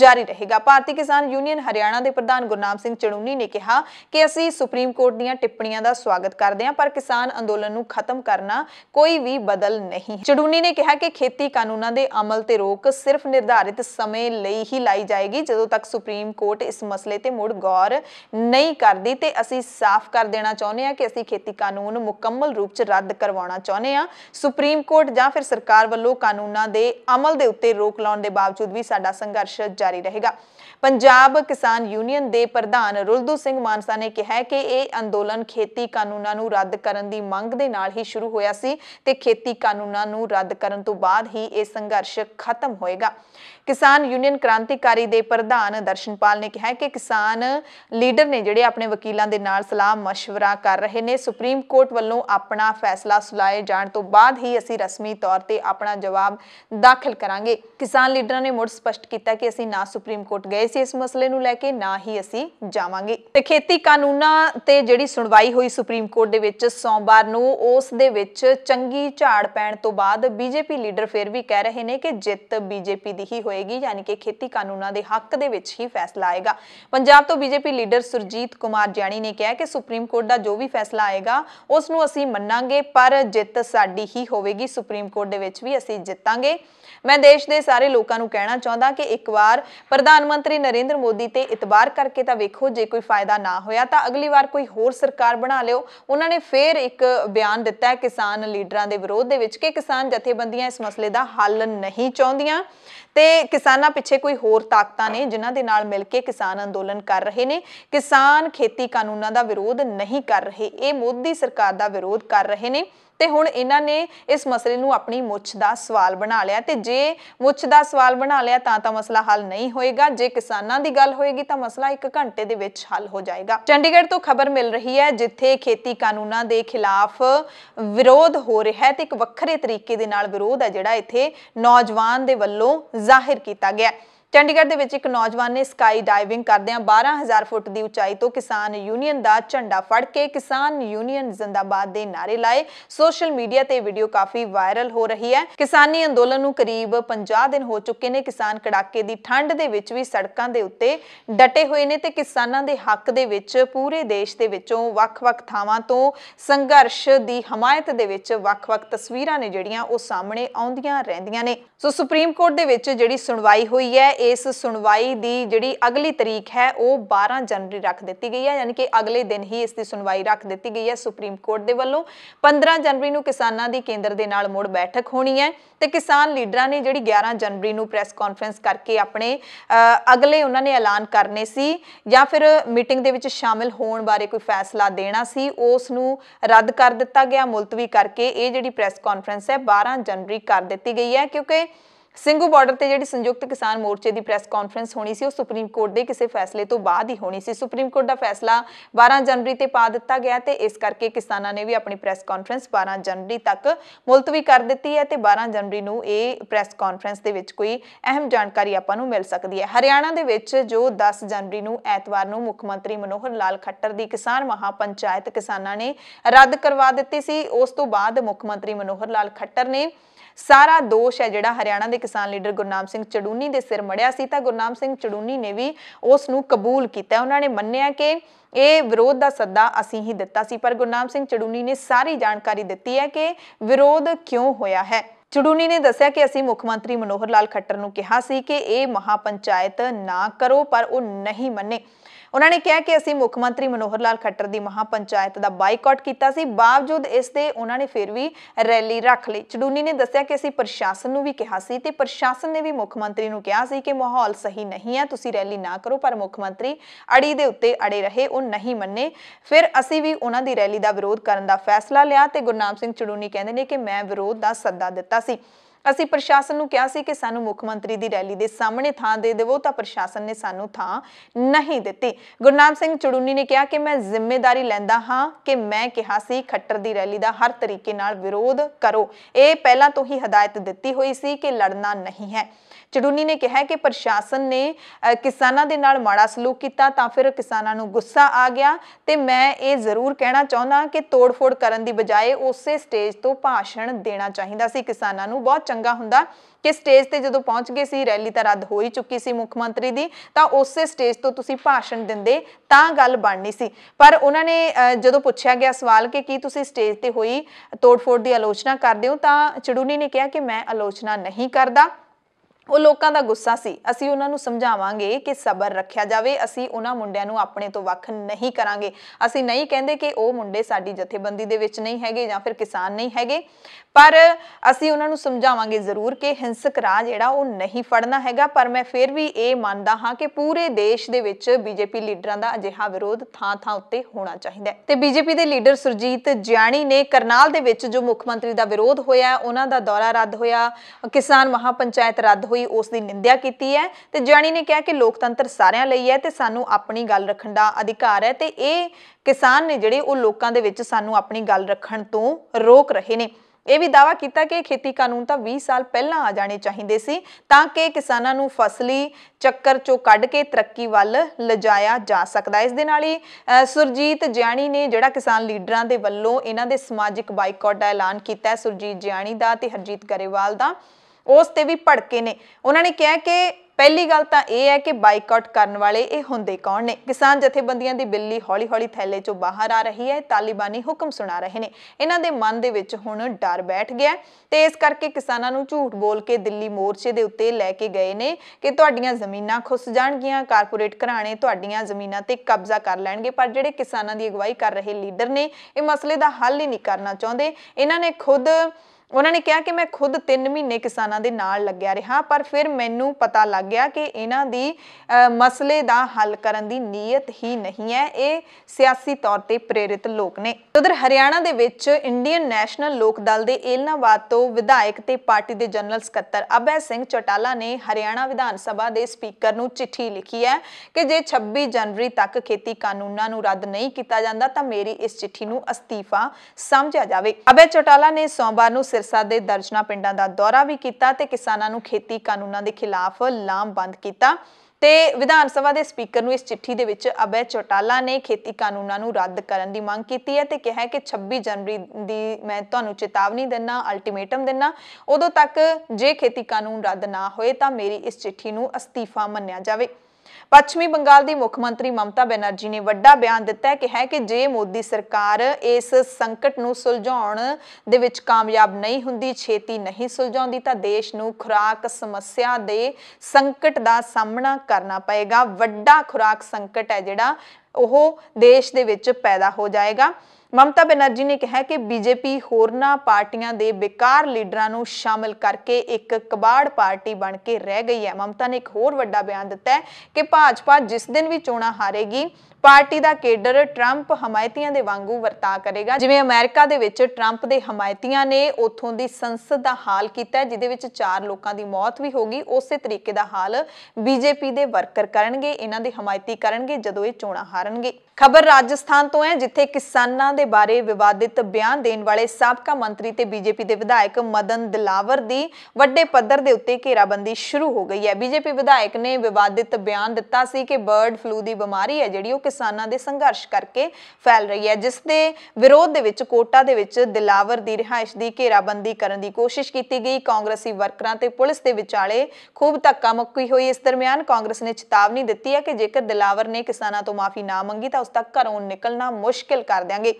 ਜਾਰੀ ਰਹੇਗਾ ਭਾਰਤੀ ਕਿਸਾਨ ਯੂਨੀਅਨ ਹਰਿਆਣਾ ਦੇ ਪ੍ਰਧਾਨ ਗੁਰਨਾਮ ਸਿੰਘ ਚੜੂਨੀ ਨੇ ਕਿਹਾ ਕਿ ਅਸੀਂ ਸੁਪਰੀਮ ਕੋਰਟ ਦੀਆਂ ਟਿੱਪਣੀਆਂ ਦਾ ਸਵਾਗਤ ਕਰਦੇ ਹਾਂ ਪਰ ਕਿਸਾਨ ਅੰਦੋਲਨ ਨੂੰ ਖਤਮ ਕਰਨਾ ਕੋਈ ਵੀ ਬਦਲ ਨਹੀਂ ਚੜੂਨੀ ਨੇ ਕਿਹਾ ਕਿ ਖੇਤੀ ਕਾਨੂੰਨਾਂ ਦੇ ਅਮਲ ਤੇ ਰੋਕ ਸਿਰਫ ਨਿਰਧਾਰਿਤ ਸਮੇਂ ਲਈ ਹੀ ਲਾਈ ਜਾਏਗੀ ਜਦੋਂ ਤੱਕ ਸੁਪਰੀਮ ਕੋਰਟ ਇਸ ਮਸਲੇ ਤੇ ਮੁੜ ਗੌਰ ਨਹੀਂ ਕਰਦੀ ਤੇ ਅਸੀਂ ਸਾਫ਼ ਕਰ ਦੇਣਾ ਚਾਹੁੰਦੇ ਹਾਂ ਕਿ ਅਸੀਂ ਖੇਤੀ ਕਾਨੂੰਨ ਮੁਕੰਮਲ ਰੂਪ 'ਚ ਰੱਦ ਕਰਵਾਉਣਾ ਚਾਹੁੰਦੇ ਹਾਂ ਸੁਪਰੀਮ ਕੋਰਟ ਜਾਂ ਫਿਰ ਸਰਕਾਰ ਵੱਲੋਂ ਕਾਨੂੰਨਾਂ ਦੇ ਅਮਲ ਦੇ ਉੱਤੇ ਰੋਕ ਲਾਉਣ ਦੇ ਬਾਵਜੂਦ ਵੀ ਸਾਡਾ ਸੰਘਰਸ਼ ਜਾਰੀ ਰਹੇਗਾ ਪੰਜਾਬ ਕਿਸਾਨ ਯੂਨੀਅਨ ਦੇ ਪ੍ਰਧਾਨ ਰੁਲਦੂ ਸਿੰਘ ਮਾਨਸਾ ਨੇ ਕਿਹਾ ਕਿ ਇਹ ਅੰਦੋਲਨ ਖੇਤੀ ਕਾਨੂੰਨਾਂ ਨੂੰ ਰੱਦ ਕਰਨ ਦੀ ਮੰਗ ਦੇ ਨਾਲ ਹੀ ਸ਼ੁਰੂ ਹੋਇਆ ਸੀ ਤੇ ਖੇਤੀ ਕਾਨੂੰਨਾਂ ਨੂੰ ਰੱਦ ਕਰਨ ਤੋਂ ਬਾਅਦ ਹੀ ਇਹ ਸੰਘਰਸ਼ ਖਤਮ ਹੋਏਗਾ ਕਿਸਾਨ ਯੂਨੀਅਨ ਕ੍ਰਾਂਤੀਕਾਰੀ ਦੇ ਪ੍ਰਧਾਨ ਦਰਸ਼ਨਪਾਲ ਨੇ ਕਿਹਾ ਕਿ ਕਿਸਾਨ ਲੀਡਰ ਨੇ ਜਿਹੜੇ ਆਪਣੇ ਵਕੀਲਾਂ ਦੇ ਨਾਲ ਸਲਾਹ مشਵਰਾ ਕਰ ਰਹੇ ਨੇ ਸੁਪਰੀਮ ਕੋਰਟ ਵੱਲੋਂ ਆਪਣਾ ਫੈਸਲਾ ਸੁਲਾਏ ਜਾਣ ਤੋਂ ਬਾਅਦ ਹੀ ਅਸੀਂ ਰਸਮੀ ਤੌਰ ਤੇ ਆਪਣਾ ਜਵਾਬ ਦਾਖਲ ਕਰਾਂਗੇ ਕਿਸਾਨ ਲੀਡਰਾਂ ਨੇ ਮੁੜ ਸਪਸ਼ਟ ਕੀਤਾ ਕਿ ਅਸੀਂ ਨਾ ਸੁਪਰੀਮ ਕੋਰਟ ਗਏ ਸੀ ਇਸ ਮਸਲੇ ਨੂੰ ਲੈ ਕੇ ਨਾ ਹੀ ਅਸੀਂ ਜਾਵਾਂਗੇ ਤੇ ਖੇਤੀ ਕਾਨੂੰਨਾਂ ਤੇ ਜਿਹੜੀ ਸੁਣਵਾਈ ਹੋਈ ਸੁਪਰੀਮ ਕੋਰਟ ਦੇ ਵਿੱਚ ਸੋਮਵਾਰ ਨੂੰ ਉਸ ਦੇ ਵਿੱਚ ਚੰਗੀ ਝਾੜ ਪੈਣ ਤੋਂ ਬਾਅਦ ਬੀਜੇਪੀ ਲੀਡਰ ਫਿਰ ਵੀ ਕਹਿ ਰਹੇ ਨੇ ਕਿ ਜਿੱਤ ਬੀਜੇਪੀ ਦੀ ਹੀ ਹੋਏ ਹੋਏਗੀ ਯਾਨੀ ਕਿ ਖੇਤੀ ਕਾਨੂੰਨਾਂ ਦੇ ਹੱਕ ਦੇ ਵਿੱਚ ਹੀ ਫੈਸਲਾ ਆਏਗਾ ਪੰਜਾਬ ਤੋਂ ਬੀਜੇਪੀ ਲੀਡਰ ਸੁਰਜੀਤ ਕੁਮਾਰ ਜਾਨੀ ਨੇ ਕਿਹਾ ਕਿ ਸੁਪਰੀਮ ਕੋਰਟ ਦਾ ਜੋ ਵੀ ਫੈਸਲਾ ਆਏਗਾ ਉਸ ਨੂੰ ਅਸੀਂ ਮੰਨਾਂਗੇ ਪਰ ਜਿੱਤ ਸਾਡੀ ਹੀ ਹੋਵੇਗੀ ਸੁਪਰੀਮ ਕੋਰਟ ਦੇ ਵਿੱਚ ਵੀ ਅਸੀਂ ਜਿੱਤਾਂਗੇ ਮੈਂ ਦੇਸ਼ ਦੇ ਸਾਰੇ ਲੋਕਾਂ ਨੂੰ ਕਹਿਣਾ ਚਾਹੁੰਦਾ ਕਿ ਇੱਕ ਵਾਰ ਪ੍ਰਧਾਨ ਮੰਤਰੀ ਨਰਿੰਦਰ ਮੋਦੀ ਤੇ ਇਤਬਾਰ ਕਰਕੇ ਤਾਂ ਵੇਖੋ ਜੇ ਕੋਈ ਫਾਇਦਾ ਨਾ ਹੋਇਆ ਤਾਂ ਅਗਲੀ ਵਾਰ ਕੋਈ ਹੋਰ ਸਰਕਾਰ ਬਣਾ ਲਿਓ ਉਹਨਾਂ ਨੇ ਫੇਰ ਇੱਕ ਬਿਆਨ ਦਿੱਤਾ ਹੈ ਕਿਸਾਨ ਲੀਡਰਾਂ ਦੇ ਵਿਰੋਧ ਦੇ ਵਿੱਚ ਕਿ ਕਿਸਾਨ ਜਥੇਬੰਦੀਆਂ ਇਸ ਮਸਲੇ ਦਾ ਹੱਲ ਨਹੀਂ ਚਾਹੁੰਦੀਆਂ ਤੇ ਕਿਸਾਨਾਂ ਪਿੱਛੇ ਕੋਈ ਹੋਰ ਤਾਕਤਾਂ ਨੇ ਜਿਨ੍ਹਾਂ ਦੇ ਨਾਲ ਮਿਲ ਕੇ ਕਿਸਾਨ ਅੰਦੋਲਨ ਕਰ ਰਹੇ ਨੇ ਕਿਸਾਨ ਖੇਤੀ ਕਾਨੂੰਨਾਂ ਦਾ ਵਿਰੋਧ ਨਹੀਂ ਕਰ ਰਹੇ ਇਹ ਮੋਦੀ ਸਰਕਾਰ ਦਾ ਵਿਰੋਧ ਕਰ ਰਹੇ ਨੇ ਤੇ ਹੁਣ ਇਹਨਾਂ ਨੇ ਇਸ ਮਸਲੇ ਨੂੰ ਆਪਣੀ ਮੁੱਛ ਦਾ ਸਵਾਲ ਬਣਾ ਲਿਆ ਤੇ ਜੇ ਮੁੱਛ ਦਾ ਸਵਾਲ ਬਣਾ ਲਿਆ ਤਾਂ ਤਾਂ ਮਸਲਾ ਹੱਲ ਨਹੀਂ ਹੋਏਗਾ ਜੇ ਕਿਸਾਨਾਂ ਦੀ ਗੱਲ ਹੋਏਗੀ ਤਾਂ ਮਸਲਾ 1 ਘੰਟੇ ਦੇ ਵਿੱਚ ਹੱਲ ਹੋ ਜਾਏਗਾ ਚੰਡੀਗੜ੍ਹ ਤੋਂ ਖਬਰ ਮਿਲ ਰਹੀ ਹੈ ਜਿੱਥੇ ਖੇਤੀ ਕਾਨੂੰਨਾਂ ਦੇ ਖਿਲਾਫ ਵਿਰੋਧ ਹੋ ਰਿਹਾ ਹੈ ਤੇ ਇੱਕ ਵੱਖਰੇ ਤਰੀਕੇ ਦੇ ਨਾਲ ਵਿਰੋਧ ਹੈ ਜਿਹੜਾ ਇੱਥੇ ਨੌਜਵਾਨ ਦੇ ਵੱਲੋਂ ਜ਼ਾਹਿਰ ਕੀਤਾ ਗਿਆ ਹੈ ਚੰਡੀਗੜ੍ਹ ਦੇ ਵਿੱਚ ਇੱਕ ਨੌਜਵਾਨ ਨੇ ਸਕਾਈ ਡਾਈਵਿੰਗ ਕਰਦਿਆਂ 12000 ਫੁੱਟ ਦੀ ਉਚਾਈ ਤੋਂ ਕਿਸਾਨ ਯੂਨੀਅਨ ਦਾ ਝੰਡਾ ਫੜ ਕੇ ਕਿਸਾਨ ਯੂਨੀਅਨ ਜ਼ਿੰਦਾਬਾਦ ਦੇ ਨਾਰੇ ਲਾਏ ਸੋਸ਼ਲ ਮੀਡੀਆ ਤੇ ਵੀਡੀਓ ਕਾਫੀ ਵਾਇਰਲ ਹੋ ਰਹੀ ਹੈ ਕਿਸਾਨੀ ਅੰਦੋਲਨ ਨੂੰ ਕਰੀਬ 50 ਦਿਨ ਹੋ ਚੁੱਕੇ ਨੇ ਕਿਸਾਨ ਕੜਾਕੇ ਦੀ ਠੰਡ ਦੇ ਵਿੱਚ ਵੀ ਸੜਕਾਂ ਦੇ ਉੱਤੇ ਡਟੇ ਹੋਏ ਨੇ ਤੇ ਕਿਸਾਨਾਂ ਦੇ ਹੱਕ ਦੇ ਵਿੱਚ ਪੂਰੇ ਦੇਸ਼ ਦੇ ਵਿੱਚੋਂ ਵੱਖ-ਵੱਖ ਥਾਵਾਂ ਤੋਂ ਸੰਘਰਸ਼ ਦੀ ਹਮਾਇਤ ਦੇ ਵਿੱਚ ਵੱਖ-ਵੱਖ ਤਸਵੀਰਾਂ ਨੇ ਜਿਹੜੀਆਂ ਉਹ ਸਾਹਮਣੇ ਆਉਂਦੀਆਂ ਰਹਿੰਦੀਆਂ ਨੇ ਸੋ ਸੁਪਰੀਮ ਕੋਰਟ ਦੇ ਵਿੱਚ ਜਿਹੜੀ ਸੁਣਵਾਈ ਹੋਈ ਹੈ ਇਸ ਸੁਣਵਾਈ ਦੀ ਜਿਹੜੀ ਅਗਲੀ ਤਰੀਕ ਹੈ ਉਹ 12 ਜਨਵਰੀ ਰੱਖ ਦਿੱਤੀ ਗਈ ਹੈ ਯਾਨੀ ਕਿ ਅਗਲੇ ਦਿਨ ਹੀ ਇਸ ਦੀ ਸੁਣਵਾਈ ਰੱਖ ਦਿੱਤੀ ਗਈ ਹੈ ਸੁਪਰੀਮ ਕੋਰਟ ਦੇ ਵੱਲੋਂ 15 ਜਨਵਰੀ ਨੂੰ ਕਿਸਾਨਾਂ ਦੀ ਕੇਂਦਰ ਦੇ ਨਾਲ ਮੁੜ ਬੈਠਕ ਹੋਣੀ ਹੈ ਤੇ ਕਿਸਾਨ ਲੀਡਰਾਂ ਨੇ ਜਿਹੜੀ 11 ਜਨਵਰੀ ਨੂੰ ਪ੍ਰੈਸ ਕਾਨਫਰੰਸ ਕਰਕੇ ਆਪਣੇ ਅਗਲੇ ਉਹਨਾਂ ਨੇ ਐਲਾਨ ਕਰਨੇ ਸੀ ਜਾਂ ਫਿਰ ਮੀਟਿੰਗ ਦੇ ਵਿੱਚ ਸ਼ਾਮਿਲ ਹੋਣ ਬਾਰੇ ਕੋਈ ਫੈਸਲਾ ਦੇਣਾ ਸੀ ਉਸ ਨੂੰ ਰੱਦ ਕਰ ਦਿੱਤਾ ਗਿਆ ਮੁਲਤਵੀ ਕਰਕੇ ਇਹ ਜਿਹੜੀ ਪ੍ਰੈਸ ਕਾਨਫਰੰਸ ਹੈ 12 ਜਨਵਰੀ ਕਰ ਦਿੱਤੀ ਗਈ ਹੈ ਕਿਉਂਕਿ ਸਿੰਘੂ ਬਾਰਡਰ ਤੇ ਜਿਹੜੀ ਸੰਯੁਕਤ ਕਿਸਾਨ ਮੋਰਚੇ ਦੀ ਪ੍ਰੈਸ ਕਾਨਫਰੰਸ ਹੋਣੀ ਸੀ ਉਹ ਸੁਪਰੀਮ ਕੋਰਟ ਦੇ ਕਿਸੇ ਫੈਸਲੇ ਤੋਂ ਬਾਅਦ ਹੀ ਹੋਣੀ ਸੀ ਸੁਪਰੀਮ ਕੋਰਟ ਦਾ ਫੈਸਲਾ 12 ਜਨਵਰੀ ਤੇ ਪਾ ਦਿੱਤਾ ਗਿਆ ਤੇ ਇਸ ਕਰਕੇ ਕਿਸਾਨਾਂ ਨੇ ਵੀ ਆਪਣੀ ਪ੍ਰੈਸ ਕਾਨਫਰੰਸ 12 ਜਨਵਰੀ ਤੱਕ ਮੁਲਤਵੀ ਕਰ ਦਿੱਤੀ ਹੈ ਤੇ 12 ਜਨਵਰੀ ਨੂੰ ਇਹ ਪ੍ਰੈਸ ਕਾਨਫਰੰਸ ਦੇ ਵਿੱਚ ਕੋਈ ਅਹਿਮ ਜਾਣਕਾਰੀ ਆਪਾਂ ਨੂੰ ਮਿਲ ਸਕਦੀ ਹੈ ਹਰਿਆਣਾ ਦੇ ਵਿੱਚ ਜੋ 10 ਜਨਵਰੀ ਨੂੰ ਐਤਵਾਰ ਨੂੰ ਮੁੱਖ ਮੰਤਰੀ ਮਨੋਹਰ ਲਾਲ ਖੱਟਰ ਦੀ ਕਿਸਾਨ ਮਹਾਪੰਚਾਇਤ ਕਿਸਾਨਾਂ ਨੇ ਰੱਦ ਕਰਵਾ ਦਿੱਤੀ ਸੀ ਉਸ ਤੋਂ ਬਾਅਦ ਮੁੱਖ ਮੰਤਰੀ ਮਨੋਹਰ ਲਾਲ ਖੱਟਰ ਨੇ ਸਾਰਾ ਦੋਸ਼ ਹੈ ਜਿਹੜਾ ਹਰਿਆਣਾ ਦੇ ਕਿਸਾਨ ਲੀਡਰ ਗੁਰਨਾਮ ਸਿੰਘ ਚੜੂਨੀ ਦੇ ਸਿਰ ਮੜਿਆ ਸੀ ਤਾਂ ਗੁਰਨਾਮ ਸਿੰਘ ਚੜੂਨੀ ਨੇ ਵੀ ਉਸ ਨੂੰ ਕਬੂਲ ਕੀਤਾ ਉਹਨਾਂ ਨੇ ਮੰਨਿਆ ਕਿ ਇਹ ਵਿਰੋਧ ਦਾ ਸੱਦਾ ਅਸੀਂ ਹੀ ਦਿੱਤਾ ਸੀ ਪਰ ਗੁਰਨਾਮ ਸਿੰਘ ਚੜੂਨੀ ਨੇ ਸਾਰੀ ਜਾਣਕਾਰੀ ਦਿੱਤੀ ਹੈ ਕਿ ਵਿਰੋਧ ਕਿਉਂ ਹੋਇਆ ਹੈ ਚੜੂਨੀ ਨੇ ਦੱਸਿਆ ਕਿ ਅਸੀਂ ਮੁੱਖ ਮੰਤਰੀ ਮਨੋਹਰ ਲਾਲ ਖੱਟਰ ਨੂੰ ਕਿਹਾ ਸੀ ਕਿ ਇਹ ਮਹਾਪੰਚਾਇਤ ਨਾ ਕਰੋ ਪਰ ਉਹ ਨਹੀਂ ਮੰਨੇ ਉਹਨਾਂ ਨੇ ਕਿਹਾ ਕਿ ਅਸੀਂ ਮੁੱਖ ਮੰਤਰੀ ਮਨੋਹਰ ਲਾਲ ਖੱਟਰ ਦੀ ਮਹਾਪੰਚਾਇਤ ਦਾ ਬਾਈਕਾਟ ਕੀਤਾ ਸੀ ਬਾਵਜੂਦ ਇਸ ਦੇ ਉਹਨਾਂ ਨੇ ਫਿਰ ਵੀ ਰੈਲੀ ਰੱਖ ਲਈ ਚਡੂਨੀ ਨੇ ਦੱਸਿਆ ਕਿ ਅਸੀਂ ਪ੍ਰਸ਼ਾਸਨ ਨੂੰ ਵੀ ਕਿਹਾ ਸੀ ਤੇ ਪ੍ਰਸ਼ਾਸਨ ਨੇ ਵੀ ਮੁੱਖ ਮੰਤਰੀ ਨੂੰ ਕਿਹਾ ਸੀ ਕਿ ਮਾਹੌਲ ਸਹੀ ਨਹੀਂ ਹੈ ਤੁਸੀਂ ਰੈਲੀ ਨਾ ਕਰੋ ਪਰ ਮੁੱਖ ਮੰਤਰੀ ਅੜੀ ਦੇ ਉੱਤੇ ਅੜੇ ਰਹੇ ਉਹ ਨਹੀਂ ਮੰਨੇ ਫਿਰ ਅਸੀਂ ਵੀ ਉਹਨਾਂ ਦੀ ਰੈਲੀ ਦਾ ਵਿਰੋਧ ਕਰਨ ਦਾ ਫੈਸਲਾ ਲਿਆ ਤੇ ਗੁਰਨਾਮ ਸਿੰਘ ਚੜੂਨੀ ਕਹਿੰਦੇ ਨੇ ਕਿ ਮੈਂ ਵਿਰੋਧ ਦਾ ਸੱਦਾ ਦਿੱਤਾ ਸੀ ਅਸੀਂ ਪ੍ਰਸ਼ਾਸਨ ਨੂੰ ਕਿਹਾ ਸੀ ਕਿ ਸਾਨੂੰ ਮੁੱਖ ਮੰਤਰੀ ਦੀ ਰੈਲੀ ਦੇ ਸਾਹਮਣੇ ਥਾਂ ਦੇ ਦੇਵੋ ਤਾਂ ਪ੍ਰਸ਼ਾਸਨ ਨੇ ਸਾਨੂੰ ਥਾਂ ਨਹੀਂ ਦਿੱਤੀ ਗੁਰਨਾਮ ਸਿੰਘ ਚੜੂਨੀ ਨੇ ਕਿਹਾ ਕਿ ਮੈਂ ਜ਼ਿੰਮੇਵਾਰੀ ਲੈਂਦਾ ਹਾਂ ਕਿ ਮੈਂ ਕਿਹਾ ਸੀ ਖੱਟਰ ਦੀ ਰੈਲੀ ਦਾ ਹਰ ਤਰੀਕੇ ਨਾਲ ਵਿਰੋਧ ਕਰੋ ਇਹ ਪਹਿਲਾਂ ਤੋਂ ਹੀ ਹਦਾਇਤ ਦਿੱਤੀ ਹੋਈ ਸੀ ਕਿ ਲੜਨਾ ਨਹੀਂ ਹੈ ਚੜੂਨੀ ਨੇ ਕਿਹਾ ਕਿ ਪ੍ਰਸ਼ਾਸਨ ਨੇ ਕਿਸਾਨਾਂ ਦੇ ਨਾਲ ਮਾੜਾ ਸਲੂਕ ਕੀਤਾ ਤਾਂ ਫਿਰ ਕਿਸਾਨਾਂ ਨੂੰ ਗੁੱਸਾ ਆ ਗਿਆ ਤੇ ਮੈਂ ਇਹ ਜ਼ਰੂਰ ਕਹਿਣਾ ਚਾਹੁੰਦਾ ਕਿ ਤੋੜਫੋੜ ਕਰਨ ਦੀ ਬਜਾਏ ਉਸੇ ਸਟੇਜ ਤੋਂ ਭਾਸ਼ਣ ਦੇਣਾ ਚਾਹੀਦਾ ਸੀ ਕਿਸਾਨਾਂ ਨੂੰ ਬਹੁਤ ਚੰਗਾ ਹੁੰਦਾ ਕਿ ਸਟੇਜ ਤੇ ਜਦੋਂ ਪਹੁੰਚ ਗਏ ਸੀ ਰੈਲੀ ਤਾਂ ਰੱਦ ਹੋ ਹੀ ਚੁੱਕੀ ਸੀ ਮੁੱਖ ਮੰਤਰੀ ਦੀ ਤਾਂ ਉਸੇ ਸਟੇਜ ਤੋਂ ਤੁਸੀਂ ਭਾਸ਼ਣ ਦਿੰਦੇ ਤਾਂ ਗੱਲ ਬਣਨੀ ਸੀ ਪਰ ਉਹਨਾਂ ਨੇ ਜਦੋਂ ਪੁੱਛਿਆ ਗਿਆ ਸਵਾਲ ਕਿ ਕੀ ਤੁਸੀਂ ਸਟੇਜ ਤੇ ਹੋਈ ਤੋੜਫੋੜ ਦੀ ਆਲੋਚਨਾ ਕਰਦੇ ਹੋ ਤਾਂ ਚੜੂਨੀ ਨੇ ਕਿਹਾ ਕਿ ਮੈਂ ਆਲੋਚਨਾ ਨਹੀਂ ਕਰਦਾ ਉਹ ਲੋਕਾਂ ਦਾ ਗੁੱਸਾ ਸੀ ਅਸੀਂ ਉਹਨਾਂ ਨੂੰ ਸਮਝਾਵਾਂਗੇ ਕਿ ਸਬਰ ਰੱਖਿਆ ਜਾਵੇ ਅਸੀਂ ਉਹਨਾਂ ਮੁੰਡਿਆਂ ਨੂੰ ਆਪਣੇ ਤੋਂ ਵੱਖ ਨਹੀਂ ਕਰਾਂਗੇ ਅਸੀਂ ਨਹੀਂ ਕਹਿੰਦੇ ਕਿ ਉਹ ਮੁੰਡੇ ਸਾਡੀ ਜਥੇਬੰਦੀ ਦੇ ਵਿੱਚ ਨਹੀਂ ਹੈਗੇ ਜਾਂ ਫਿਰ ਕਿਸਾਨ ਨਹੀਂ ਹੈਗੇ ਪਰ ਅਸੀਂ ਉਹਨਾਂ ਨੂੰ ਸਮਝਾਵਾਂਗੇ ਜ਼ਰੂਰ ਕਿ ਹਿੰਸਕ ਰਾਹ ਜਿਹੜਾ ਉਹ ਨਹੀਂ ਫੜਨਾ ਹੈਗਾ ਪਰ ਮੈਂ ਫਿਰ ਵੀ ਇਹ ਮੰਨਦਾ ਹਾਂ ਕਿ ਪੂਰੇ ਦੇਸ਼ ਦੇ ਵਿੱਚ ਬੀਜੇਪੀ ਲੀਡਰਾਂ ਦਾ ਅਜਿਹਾ ਵਿਰੋਧ ਥਾਂ-ਥਾਂ ਉੱਤੇ ਹੋਣਾ ਚਾਹੀਦਾ ਹੈ ਤੇ ਬੀਜੇਪੀ ਦੇ ਲੀਡਰ ਸੁਰਜੀਤ ਜਿਆਣੀ ਨੇ ਕਰਨਾਲ ਦੇ ਵਿੱਚ ਜੋ ਮੁੱਖ ਮੰਤਰੀ ਦਾ ਵਿਰੋਧ ਹੋਇਆ ਉਹਨਾਂ ਦਾ ਦੌਰਾ ਰੱਦ ਹੋਇਆ ਕਿਸਾਨ ਮਹਾਪੰਚਾਇਤ ਰੱਦ ਹੋਈ ਉਸ ਦੀ ਨਿੰਦਿਆ ਕੀਤੀ ਹੈ ਤੇ ਜਿਆਣੀ ਨੇ ਕਿਹਾ ਕਿ ਲੋਕਤੰਤਰ ਸਾਰਿਆਂ ਲਈ ਹੈ ਤੇ ਸਾਨੂੰ ਆਪਣੀ ਗੱਲ ਰੱਖਣ ਦਾ ਅਧਿਕਾਰ ਹੈ ਤੇ ਇਹ ਕਿਸਾਨ ਨੇ ਜਿਹੜੇ ਉਹ ਲੋਕਾਂ ਦੇ ਵਿੱਚ ਸਾਨੂੰ ਆਪਣੀ ਗੱਲ ਰੱਖਣ ਤੋਂ ਰੋਕ ਰਹੇ ਨੇ ਇਹ ਵੀ ਦਾਵਾ ਕੀਤਾ ਕਿ ਖੇਤੀ ਕਾਨੂੰਨ ਤਾਂ 20 ਸਾਲ ਪਹਿਲਾਂ ਆ ਜਾਣੇ ਚਾਹੀਦੇ ਸੀ ਤਾਂ ਕਿ ਕਿਸਾਨਾਂ ਨੂੰ ਫਸਲੀ ਚੱਕਰ ਚੋਂ ਕੱਢ ਕੇ ਤਰੱਕੀ ਵੱਲ ਲਜਾਇਆ ਜਾ ਸਕਦਾ ਇਸ ਦੇ ਨਾਲ ਹੀ ਸੁਰਜੀਤ ਜਿਆਣੀ ਨੇ ਜਿਹੜਾ ਕਿਸਾਨ ਲੀਡਰਾਂ ਦੇ ਵੱਲੋਂ ਇਹਨਾਂ ਦੇ ਸਮਾਜਿਕ ਬਾਈਕਾਟ ਦਾ ਐਲਾਨ ਕੀਤਾ ਹੈ ਸੁਰਜੀਤ ਜਿਆਣੀ ਦਾ ਤੇ ਹਰਜੀਤ ਗਰੇਵਾਲ ਦਾ ਉਸ ਤੇ ਵੀ ਭੜਕੇ ਨੇ ਉਹਨਾਂ ਨੇ ਕਿਹਾ ਕਿ ਪਹਿਲੀ ਗੱਲ ਤਾਂ ਇਹ ਹੈ ਕਿ ਬਾਈਕਾਟ ਕਰਨ ਵਾਲੇ ਇਹ ਹੁੰਦੇ ਕੌਣ ਨੇ ਕਿਸਾਨ ਜਥੇਬੰਦੀਆਂ ਦੀ ਬਿੱਲੀ ਹੌਲੀ-ਹੌਲੀ ਥੈਲੇ ਚੋਂ ਬਾਹਰ ਆ ਰਹੀ ਹੈ ਤਾਲਿਬਾਨੀ ਹੁਕਮ ਸੁਣਾ ਰਹੇ ਨੇ ਇਹਨਾਂ ਦੇ ਮਨ ਦੇ ਵਿੱਚ ਹੁਣ ਡਰ ਬੈਠ ਗਿਆ ਤੇ ਇਸ ਕਰਕੇ ਕਿਸਾਨਾਂ ਨੂੰ ਝੂਠ ਬੋਲ ਕੇ ਦਿੱਲੀ ਮੋਰਚੇ ਦੇ ਉੱਤੇ ਲੈ ਕੇ ਗਏ ਨੇ ਕਿ ਤੁਹਾਡੀਆਂ ਜ਼ਮੀਨਾਂ ਖੁੱਸ ਜਾਣਗੀਆਂ ਕਾਰਪੋਰੇਟ ਘਰਾਣੇ ਤੁਹਾਡੀਆਂ ਜ਼ਮੀਨਾਂ ਤੇ ਕਬਜ਼ਾ ਕਰ ਲੈਣਗੇ ਪਰ ਜਿਹੜੇ ਕਿਸਾਨਾਂ ਦੀ ਅਗਵਾਈ ਕਰ ਰਹੇ ਲੀਡਰ ਨੇ ਇਹ ਮਸਲੇ ਦਾ ਹੱਲ ਹੀ ਨਹੀਂ ਕਰਨਾ ਚਾਹੁੰਦੇ ਇਹਨਾਂ ਨੇ ਖੁਦ ਉਹਨਾਂ ਨੇ ਕਿਹਾ ਕਿ ਮੈਂ ਖੁਦ 3 ਮਹੀਨੇ ਕਿਸਾਨਾਂ ਦੇ ਨਾਲ ਲੱਗਿਆ ਰਿਹਾ ਪਰ ਫਿਰ ਮੈਨੂੰ ਪਤਾ ਲੱਗ ਗਿਆ ਕਿ ਇਹਨਾਂ ਦੀ ਮਸਲੇ ਦਾ ਹੱਲ ਕਰਨ ਦੀ ਨੀਅਤ ਹੀ ਨਹੀਂ ਹੈ ਇਹ ਸਿਆਸੀ ਤੌਰ ਤੇ ਪ੍ਰੇਰਿਤ ਲੋਕ ਨੇ ਉਧਰ ਹਰਿਆਣਾ ਦੇ ਵਿੱਚ ਇੰਡੀਅਨ ਨੈਸ਼ਨਲ ਲੋਕ ਦਲ ਦੇ ਏਲਨਾਬਾਦ ਤੋਂ ਵਿਧਾਇਕ ਤੇ ਪਾਰਟੀ ਦੇ ਜਨਰਲ ਸਕੱਤਰ ਅਬੈ ਸਿੰਘ ਚਟਾਲਾ ਨੇ ਹਰਿਆਣਾ ਵਿਧਾਨ ਸਭਾ ਦੇ ਸਪੀਕਰ ਨੂੰ ਚਿੱਠੀ ਲਿਖੀ ਹੈ ਕਿ ਜੇ 26 ਜਨਵਰੀ ਤੱਕ ਖੇਤੀ ਕਾਨੂੰਨਾਂ ਨੂੰ ਰੱਦ ਨਹੀਂ ਕੀਤਾ ਜਾਂਦਾ ਤਾਂ ਮੇਰੀ ਇਸ ਚਿੱਠੀ ਨੂੰ ਅਸਤੀਫਾ ਸਮਝਿਆ ਜਾਵੇ ਅਬੈ ਚਟਾਲਾ ਨੇ ਸੋਮਵਾਰ ਨੂੰ ਸਿਰਸਾ ਦੇ ਦਰਜਨਾ ਪਿੰਡਾਂ ਦਾ ਦੌਰਾ ਵੀ ਕੀਤਾ ਤੇ ਕਿਸਾਨਾਂ ਨੂੰ ਖੇਤੀ ਕਾਨੂੰਨਾਂ ਦੇ ਖਿਲਾਫ ਲਾਮਬੰਦ ਕੀਤਾ ਤੇ ਵਿਧਾਨ ਸਭਾ ਦੇ ਸਪੀਕਰ ਨੂੰ ਇਸ ਚਿੱਠੀ ਦੇ ਵਿੱਚ ਅਬੈ ਚੋਟਾਲਾ ਨੇ ਖੇਤੀ ਕਾਨੂੰਨਾਂ ਨੂੰ ਰੱਦ ਕਰਨ ਦੀ ਮੰਗ ਕੀਤੀ ਹੈ ਤੇ ਕਿਹਾ ਕਿ 26 ਜਨਵਰੀ ਦੀ ਮੈਂ ਤੁਹਾਨੂੰ ਚੇਤਾਵਨੀ ਦਿੰਨਾ ਅਲਟੀਮੇਟਮ ਦਿੰਨਾ ਉਦੋਂ ਤੱਕ ਜੇ ਖੇਤੀ ਕਾਨੂੰਨ ਰੱਦ ਨਾ ਹੋਏ ਤਾਂ ਮੇਰੀ ਇਸ ਚਿੱਠੀ ਨੂੰ ਅਸਤੀਫਾ ਮੰਨਿਆ ਜਾਵੇ ਪੱਛਮੀ ਬੰਗਾਲ ਦੀ ਮੁੱਖ ਮੰਤਰੀ ਮਮਤਾ ਬੈਨਰਜੀ ਨੇ ਵੱਡਾ ਬਿਆਨ ਦਿੱਤਾ ਹੈ ਕਿ ਹੈ ਕਿ ਜੇ ਮੋਦੀ ਸਰਕਾਰ ਇਸ ਸੰਕਟ ਨੂੰ ਸੁਲਝਾਉਣ ਦੇ ਵਿੱਚ ਕਾਮਯਾਬ ਨਹੀਂ ਹੁੰਦੀ ਛੇਤੀ ਨਹੀਂ ਸੁਲਝਾਉਂਦੀ ਤਾਂ ਦੇਸ਼ ਨੂੰ ਖੁਰਾਕ ਸਮੱਸਿਆ ਦੇ ਸੰਕਟ ਦਾ ਸਾਹਮਣਾ ਕਰਨਾ ਪਏਗਾ ਵੱਡਾ ਖੁਰਾਕ ਸੰਕਟ ਹੈ ਜਿਹੜਾ ਉਹ ਦੇਸ਼ ਦੇ ਵਿੱਚ ਪੈਦਾ ਹੋ ਜਾਏਗਾ ਮਮਤਾ ਬੇਨਰਜੀ ਨੇ ਕਿਹਾ ਕਿ ਬੀਜੇਪੀ ਹੋਰਨਾਂ ਪਾਰਟੀਆਂ ਦੇ ਬੇਕਾਰ ਲੀਡਰਾਂ ਨੂੰ ਸ਼ਾਮਲ ਕਰਕੇ ਇੱਕ ਕਬਾੜ ਪਾਰਟੀ ਬਣ ਕੇ ਰਹਿ ਗਈ ਹੈ ਮਮਤਾ ਨੇ ਇੱਕ ਹੋਰ ਵੱਡਾ ਬਿਆਨ ਦਿੱਤਾ ਹੈ ਕਿ ਭਾਜਪਾ ਜਿਸ ਦਿਨ ਵੀ ਚੋਣਾਂ ਹਾਰੇਗੀ ਪਾਰਟੀ ਦਾ ਕੇਡਰ ਟਰੰਪ ਹਮਾਇਤੀਆਂ ਦੇ ਵਾਂਗੂ ਵਰਤਾ ਕਰੇਗਾ ਜਿਵੇਂ ਅਮਰੀਕਾ ਦੇ ਵਿੱਚ ਟਰੰਪ ਦੇ ਹਮਾਇਤੀਆਂ ਨੇ ਉਥੋਂ ਦੀ ਸੰਸਦ ਦਾ ਹਾਲ ਕੀਤਾ ਜਿਹਦੇ ਵਿੱਚ ਚਾਰ ਲੋਕਾਂ ਦੀ ਮੌਤ ਵੀ ਹੋ ਗਈ ਉਸੇ ਤਰੀਕੇ ਦਾ ਹਾਲ ਬੀਜੇਪੀ ਦੇ ਵਰਕਰ ਕਰਨਗੇ ਇਹਨਾਂ ਦੇ ਹਮਾਇਤੀ ਕਰਨਗੇ ਜਦੋਂ ਇਹ ਚੋਣਾਂ ਹਾਰਨਗੇ ਖਬਰ ਰਾਜਸਥਾਨ ਤੋਂ ਹੈ ਜਿੱਥੇ ਕਿਸਾਨਾਂ ਦੇ ਬਾਰੇ ਵਿਵਾਦਿਤ ਬਿਆਨ ਦੇਣ ਵਾਲੇ ਸਾਬਕਾ ਮੰਤਰੀ ਤੇ ਬੀਜੇਪੀ ਦੇ ਵਿਧਾਇਕ ਮਦਨ ਦਿਲਾਵਰ ਦੀ ਵੱਡੇ ਪੱਧਰ ਦੇ ਉੱਤੇ ਘੇਰਾਬੰਦੀ ਸ਼ੁਰੂ ਹੋ ਗਈ ਹੈ ਬੀਜੇਪੀ ਵਿਧਾਇਕ ਨੇ ਵਿਵਾਦਿਤ ਬਿਆਨ ਦਿੱਤਾ ਸੀ ਕਿ ਬਰਡ ਫਲੂ ਦੀ ਬਿਮਾਰੀ ਹੈ ਜਿਹੜੀ ਉਹ ਕਿਸਾਨਾਂ ਦੇ ਸੰਘਰਸ਼ ਕਰਕੇ ਫੈਲ ਰਹੀ ਹੈ ਜਿਸ ਦੇ ਵਿਰੋਧ ਦੇ ਵਿੱਚ ਕੋਟਾ ਦੇ ਵਿੱਚ ਦਿਲਾਵਰ ਦੀ ਰਿਹਾਇਸ਼ ਦੀ ਘੇਰਾਬੰਦੀ ਕਰਨ ਦੀ ਕੋਸ਼ਿਸ਼ ਕੀਤੀ ਗਈ ਕਾਂਗਰਸੀ ਵਰਕਰਾਂ ਤੇ ਪੁਲਿਸ ਦੇ ਵਿਚਾਲੇ ਖੂਬ ਧੱਕਾ ਮੁੱਕੀ ਹੋਈ ਇਸ ਦਰਮਿਆਨ ਕਾਂਗਰਸ ਨੇ ਚੇਤਾਵਨੀ ਦਿੱਤੀ ਹੈ ਕਿ ਜੇਕਰ ਦਿਲਾਵਰ ਨੇ ਕਿਸਾਨਾਂ ਤੋਂ ਮਾਫੀ ਨਾ ਮੰਗੀ ਤਾਂ ਉਸ ਦਾ ਘਰੋਂ ਨਿਕਲਣਾ ਮੁਸ਼ਕਿਲ ਕਰ ਦਿਆਂਗੇ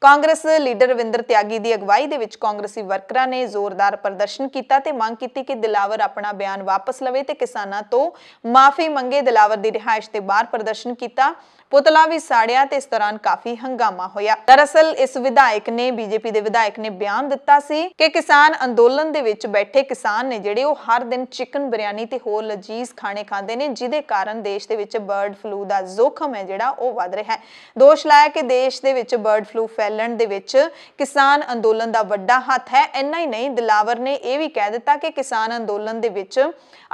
ਕਾਂਗਰਸ ਲੀਡਰ ਰਵਿੰਦਰ ਤਿਆਗੀ ਦੀ ਅਗਵਾਈ ਦੇ ਵਿੱਚ ਕਾਂਗਰਸੀ ਵਰਕਰਾਂ ਨੇ ਜ਼ੋਰਦਾਰ ਪ੍ਰਦਰਸ਼ਨ ਕੀਤਾ ਤੇ ਮੰਗ ਕੀਤੀ ਕਿ ਦਿਲਾਵਰ ਆਪਣਾ ਬਿਆਨ ਵਾਪਸ ਲਵੇ ਤੇ ਕਿਸਾਨਾਂ ਤੋਂ ਮਾਫੀ ਮੰਗੇ ਦਿਲਾਵਰ ਦੀ ਰਿਹਾਇਸ਼ ਤੇ ਬਾਹਰ ਪ੍ਰਦਰਸ਼ਨ ਕੀਤਾ ਪੁਤਲਾ ਵੀ ਸਾੜਿਆ ਤੇ ਇਸ ਦੌਰਾਨ ਕਾਫੀ ਹੰਗਾਮਾ ਹੋਇਆ ਦਰਅਸਲ ਇਸ ਵਿਧਾਇਕ ਨੇ ਬੀਜੇਪੀ ਦੇ ਵਿਧਾਇਕ ਨੇ ਬਿਆਨ ਦਿੱਤਾ ਸੀ ਕਿ ਕਿਸਾਨ ਅੰਦੋਲਨ ਦੇ ਵਿੱਚ ਬੈਠੇ ਕਿਸਾਨ ਨੇ ਜਿਹੜੇ ਉਹ ਹਰ ਦਿਨ ਚਿਕਨ ਬਿਰਿਆਨੀ ਤੇ ਹੋਰ ਲਜੀਜ਼ ਖਾਣੇ ਖਾਂਦੇ ਨੇ ਜਿਹਦੇ ਕਾਰਨ ਦੇਸ਼ ਦੇ ਵਿੱਚ ਬਰਡ ਫਲੂ ਦਾ ਜ਼ੋਖਮ ਹੈ ਜਿਹੜਾ ਉਹ ਵੱਧ ਰਿਹਾ ਹੈ ਦੋਸ਼ ਲਾਇਆ ਕਿ ਦੇਸ਼ ਦੇ ਵਿੱਚ ਬਰਡ ਫਲੂ ਫੈਲਣ ਦੇ ਵਿੱਚ ਕਿਸਾਨ ਅੰਦੋਲਨ ਦਾ ਵੱਡਾ ਹੱਥ ਹੈ ਇੰਨਾ ਹੀ ਨਹੀਂ ਦਿਲਾਵਰ ਨੇ ਇਹ ਵੀ ਕਹਿ ਦਿੱਤਾ ਕਿ ਕਿਸਾਨ ਅੰਦੋਲਨ ਦੇ ਵਿੱਚ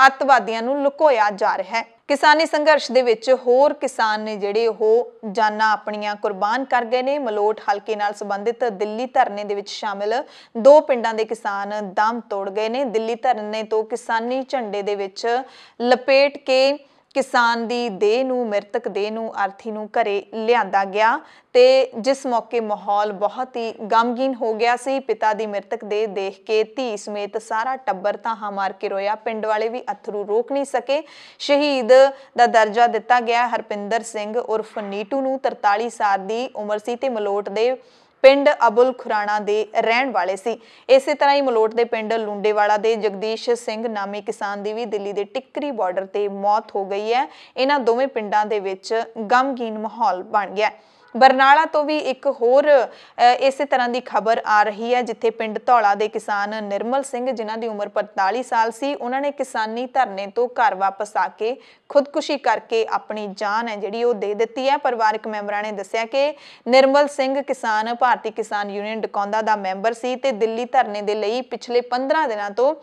ਅੱਤਵਾਦੀਆਂ ਨੂੰ ਲੁਕੋਇਆ ਜਾ ਰਿਹਾ ਹੈ ਕਿਸਾਨੀ ਸੰਘਰਸ਼ ਦੇ ਵਿੱਚ ਹੋਰ ਕਿਸਾਨ ਨੇ ਜਿਹੜੇ ਉਹ ਜਾਨਾਂ ਆਪਣੀਆਂ ਕੁਰਬਾਨ ਕਰ ਗਏ ਨੇ ਮਲੋਟ ਹਲਕੇ ਨਾਲ ਸੰਬੰਧਿਤ ਦਿੱਲੀ ਧਰਨੇ ਦੇ ਵਿੱਚ ਸ਼ਾਮਿਲ ਦੋ ਪਿੰਡਾਂ ਦੇ ਕਿਸਾਨ ਦਮ ਤੋੜ ਗਏ ਨੇ ਦਿੱਲੀ ਧਰਨੇ ਤੋਂ ਕਿਸਾਨੀ ਝੰਡੇ ਦੇ ਵਿੱਚ ਲਪੇਟ ਕੇ ਕਿਸਾਨ ਦੀ ਦੇਹ ਨੂੰ ਮ੍ਰਿਤਕ ਦੇਹ ਨੂੰ ਅਰਥੀ ਨੂੰ ਘਰੇ ਲਿਆਂਦਾ ਗਿਆ ਤੇ ਜਿਸ ਮੌਕੇ ਮਾਹੌਲ ਬਹੁਤ ਹੀ ਗਮਗੀਨ ਹੋ ਗਿਆ ਸੀ ਪਿਤਾ ਦੀ ਮ੍ਰਿਤਕ ਦੇਹ ਦੇਖ ਕੇ ਧੀ ਸਮੇਤ ਸਾਰਾ ਟੱਬਰ ਤਾਂ ਹਾਂ ਮਾਰ ਕੇ ਰੋਇਆ ਪਿੰਡ ਵਾਲੇ ਵੀ ਅਥਰੂ ਰੋਕ ਨਹੀਂ ਸਕੇ ਸ਼ਹੀਦ ਦਾ ਦਰਜਾ ਦਿੱਤਾ ਗਿਆ ਹਰਪਿੰਦਰ ਸਿੰਘ ਉਰਫ ਨੀਟੂ ਨੂੰ 43 ਸਾਲ ਦੀ ਉਮਰ ਸੀ ਤੇ ਮਲੋਟ ਦੇ ਪਿੰਡ ਅਬੁਲ ਖੁਰਾਣਾ ਦੇ ਰਹਿਣ ਵਾਲੇ ਸੀ ਇਸੇ ਤਰ੍ਹਾਂ ਹੀ ਮਲੋਟ ਦੇ ਪਿੰਡ ਲੁੰਡੇਵਾਲਾ ਦੇ ਜਗਦੀਸ਼ ਸਿੰਘ ਨਾਮੇ ਕਿਸਾਨ ਦੀ ਵੀ ਦਿੱਲੀ ਦੇ ਟਿੱਕਰੀ ਬਾਰਡਰ ਤੇ ਮੌਤ ਹੋ ਗਈ ਹੈ ਇਹਨਾਂ ਦੋਵੇਂ ਪਿੰਡਾਂ ਦੇ ਵਿੱਚ ਗਮਗੀਨ ਮਾਹੌਲ ਬਣ ਗਿਆ ਬਰਨਾਲਾ ਤੋਂ ਵੀ ਇੱਕ ਹੋਰ ਇਸੇ ਤਰ੍ਹਾਂ ਦੀ ਖਬਰ ਆ ਰਹੀ ਹੈ ਜਿੱਥੇ ਪਿੰਡ ਧੌਲਾ ਦੇ ਕਿਸਾਨ ਨਿਰਮਲ ਸਿੰਘ ਜਿਨ੍ਹਾਂ ਦੀ ਉਮਰ 45 ਸਾਲ ਸੀ ਉਹਨਾਂ ਨੇ ਕਿਸਾਨੀ ਧਰਨੇ ਤੋਂ ਘਰ ਵਾਪਸ ਆ ਕੇ ਖੁਦਕੁਸ਼ੀ ਕਰਕੇ ਆਪਣੀ ਜਾਨ ਹੈ ਜਿਹੜੀ ਉਹ ਦੇ ਦਿੱਤੀ ਹੈ ਪਰਿਵਾਰਕ ਮੈਂਬਰਾਂ ਨੇ ਦੱਸਿਆ ਕਿ ਨਿਰਮਲ ਸਿੰਘ ਕਿਸਾਨ ਭਾਰਤੀ ਕਿਸਾਨ ਯੂਨੀਅਨ ਡਕੌਂਦਾ ਦਾ ਮੈਂਬਰ ਸੀ ਤੇ ਦਿੱਲੀ ਧਰਨੇ ਦੇ ਲਈ ਪਿਛਲੇ 15 ਦਿਨਾਂ ਤੋਂ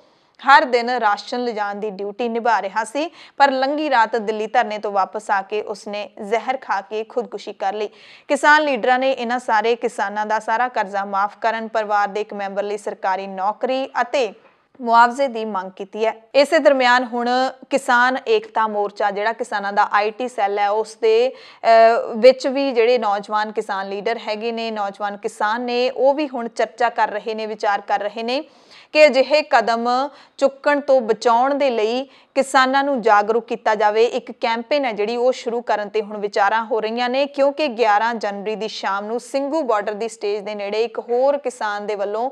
ਹਰ ਦਿਨ ਰਾਸ਼ਨ ਲਿਜਾਣ ਦੀ ਡਿਊਟੀ ਨਿਭਾ ਰਿਹਾ ਸੀ ਪਰ ਲੰਗੀ ਰਾਤ ਦਿੱਲੀ ਧਰਨੇ ਤੋਂ ਵਾਪਸ ਆ ਕੇ ਉਸਨੇ ਜ਼ਹਿਰ ਖਾ ਕੇ ਖੁਦਕੁਸ਼ੀ ਕਰ ਲਈ ਕਿਸਾਨ ਲੀਡਰਾਂ ਨੇ ਇਹਨਾਂ ਸਾਰੇ ਕਿਸਾਨਾਂ ਦਾ ਸਾਰਾ ਕਰਜ਼ਾ ਮਾਫ ਕਰਨ ਪਰਿਵਾਰ ਦੇ ਇੱਕ ਮੈਂਬਰ ਲਈ ਸਰਕਾਰੀ ਨੌਕਰੀ ਅਤੇ ਮੁਆਵਜ਼ੇ ਦੀ ਮੰਗ ਕੀਤੀ ਹੈ ਇਸੇ ਦਰਮਿਆਨ ਹੁਣ ਕਿਸਾਨ ਏਕਤਾ ਮੋਰਚਾ ਜਿਹੜਾ ਕਿਸਾਨਾਂ ਦਾ ਆਈਟੀ ਸੈੱਲ ਹੈ ਉਸ ਦੇ ਵਿੱਚ ਵੀ ਜਿਹੜੇ ਨੌਜਵਾਨ ਕਿਸਾਨ ਲੀਡਰ ਹੈਗੇ ਨੇ ਨੌਜਵਾਨ ਕਿਸਾਨ ਨੇ ਉਹ ਵੀ ਹੁਣ ਚਰਚਾ ਕਰ ਰਹੇ ਨੇ ਵਿਚਾਰ ਕਰ ਰਹੇ ਨੇ ਕਿ ਅਜਿਹੇ ਕਦਮ ਚੁੱਕਣ ਤੋਂ ਬਚਾਉਣ ਦੇ ਲਈ ਕਿਸਾਨਾਂ ਨੂੰ ਜਾਗਰੂਕ ਕੀਤਾ ਜਾਵੇ ਇੱਕ ਕੈਂਪੇਨ ਹੈ ਜਿਹੜੀ ਉਹ ਸ਼ੁਰੂ ਕਰਨ ਤੇ ਹੁਣ ਵਿਚਾਰਾਂ ਹੋ ਰਹੀਆਂ ਨੇ ਕਿਉਂਕਿ 11 ਜਨਵਰੀ ਦੀ ਸ਼ਾਮ ਨੂੰ ਸਿੰਘੂ ਬਾਰਡਰ ਦੀ ਸਟੇਜ ਦੇ ਨੇੜੇ ਇੱਕ ਹੋਰ ਕਿਸਾਨ ਦੇ ਵੱਲੋਂ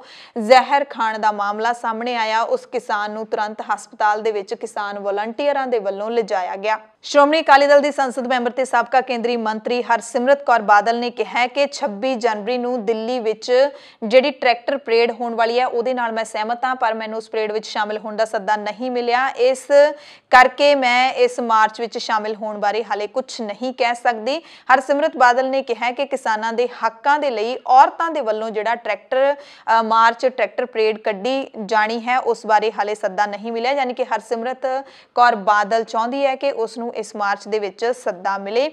ਜ਼ਹਿਰ ਖਾਣ ਦਾ ਮਾਮਲਾ ਸਾਹਮਣੇ ਆਇਆ ਉਸ ਕਿਸਾਨ ਨੂੰ ਤੁਰੰਤ ਹਸਪਤਾਲ ਦੇ ਵਿੱਚ ਕਿਸਾਨ ਵਲੰਟੀਅਰਾਂ ਦੇ ਵੱਲੋਂ ਲਿਜਾਇਆ ਗਿਆ ਸ਼੍ਰੋਮਣੀ ਅਕਾਲੀ ਦਲ ਦੀ ਸੰਸਦ ਮੈਂਬਰ ਤੇ ਸਾਬਕਾ ਕੇਂਦਰੀ ਮੰਤਰੀ ਹਰਸਿਮਰਤ ਕੌਰ ਬਾਦਲ ਨੇ ਕਿਹਾ ਕਿ 26 ਜਨਵਰੀ ਨੂੰ ਦਿੱਲੀ ਵਿੱਚ ਜਿਹੜੀ ਟਰੈਕਟਰ ਪਰੇਡ ਹੋਣ ਵਾਲੀ ਹੈ ਉਹਦੇ ਨਾਲ ਮੈਂ ਸਹਿਮਤ ਹਾਂ ਪਰ ਮੈਨੂੰ ਉਸ ਪਰੇਡ ਵਿੱਚ ਸ਼ਾਮਿਲ ਹੋਣ ਦਾ ਸੱਦਾ ਨਹੀਂ ਮਿਲਿਆ ਇਸ ਕਰਕੇ ਮੈਂ ਇਸ ਮਾਰਚ ਵਿੱਚ ਸ਼ਾਮਿਲ ਹੋਣ ਬਾਰੇ ਹਾਲੇ ਕੁਝ ਨਹੀਂ ਕਹਿ ਸਕਦੀ ਹਰਸਿਮਰਤ ਬਾਦਲ ਨੇ ਕਿਹਾ ਕਿ ਕਿਸਾਨਾਂ ਦੇ ਹੱਕਾਂ ਦੇ ਲਈ ਔਰਤਾਂ ਦੇ ਵੱਲੋਂ ਜਿਹੜਾ ਟਰੈਕਟਰ ਮਾਰਚ ਟਰੈਕਟਰ ਪਰੇਡ ਕੱਢੀ ਜਾਣੀ ਹੈ ਉਸ ਬਾਰੇ ਹਾਲੇ ਸੱਦਾ ਨਹੀਂ ਮਿਲਿਆ ਯਾਨੀ ਕਿ ਹਰਸਿਮਰਤ ਕੌਰ ਬਾਦਲ ਚਾਹੁੰਦੀ ਹੈ ਕਿ ਉਸ ਨੂੰ ਇਸ ਮਾਰਚ ਦੇ ਵਿੱਚ ਸੱਦਾ ਮਿਲੇ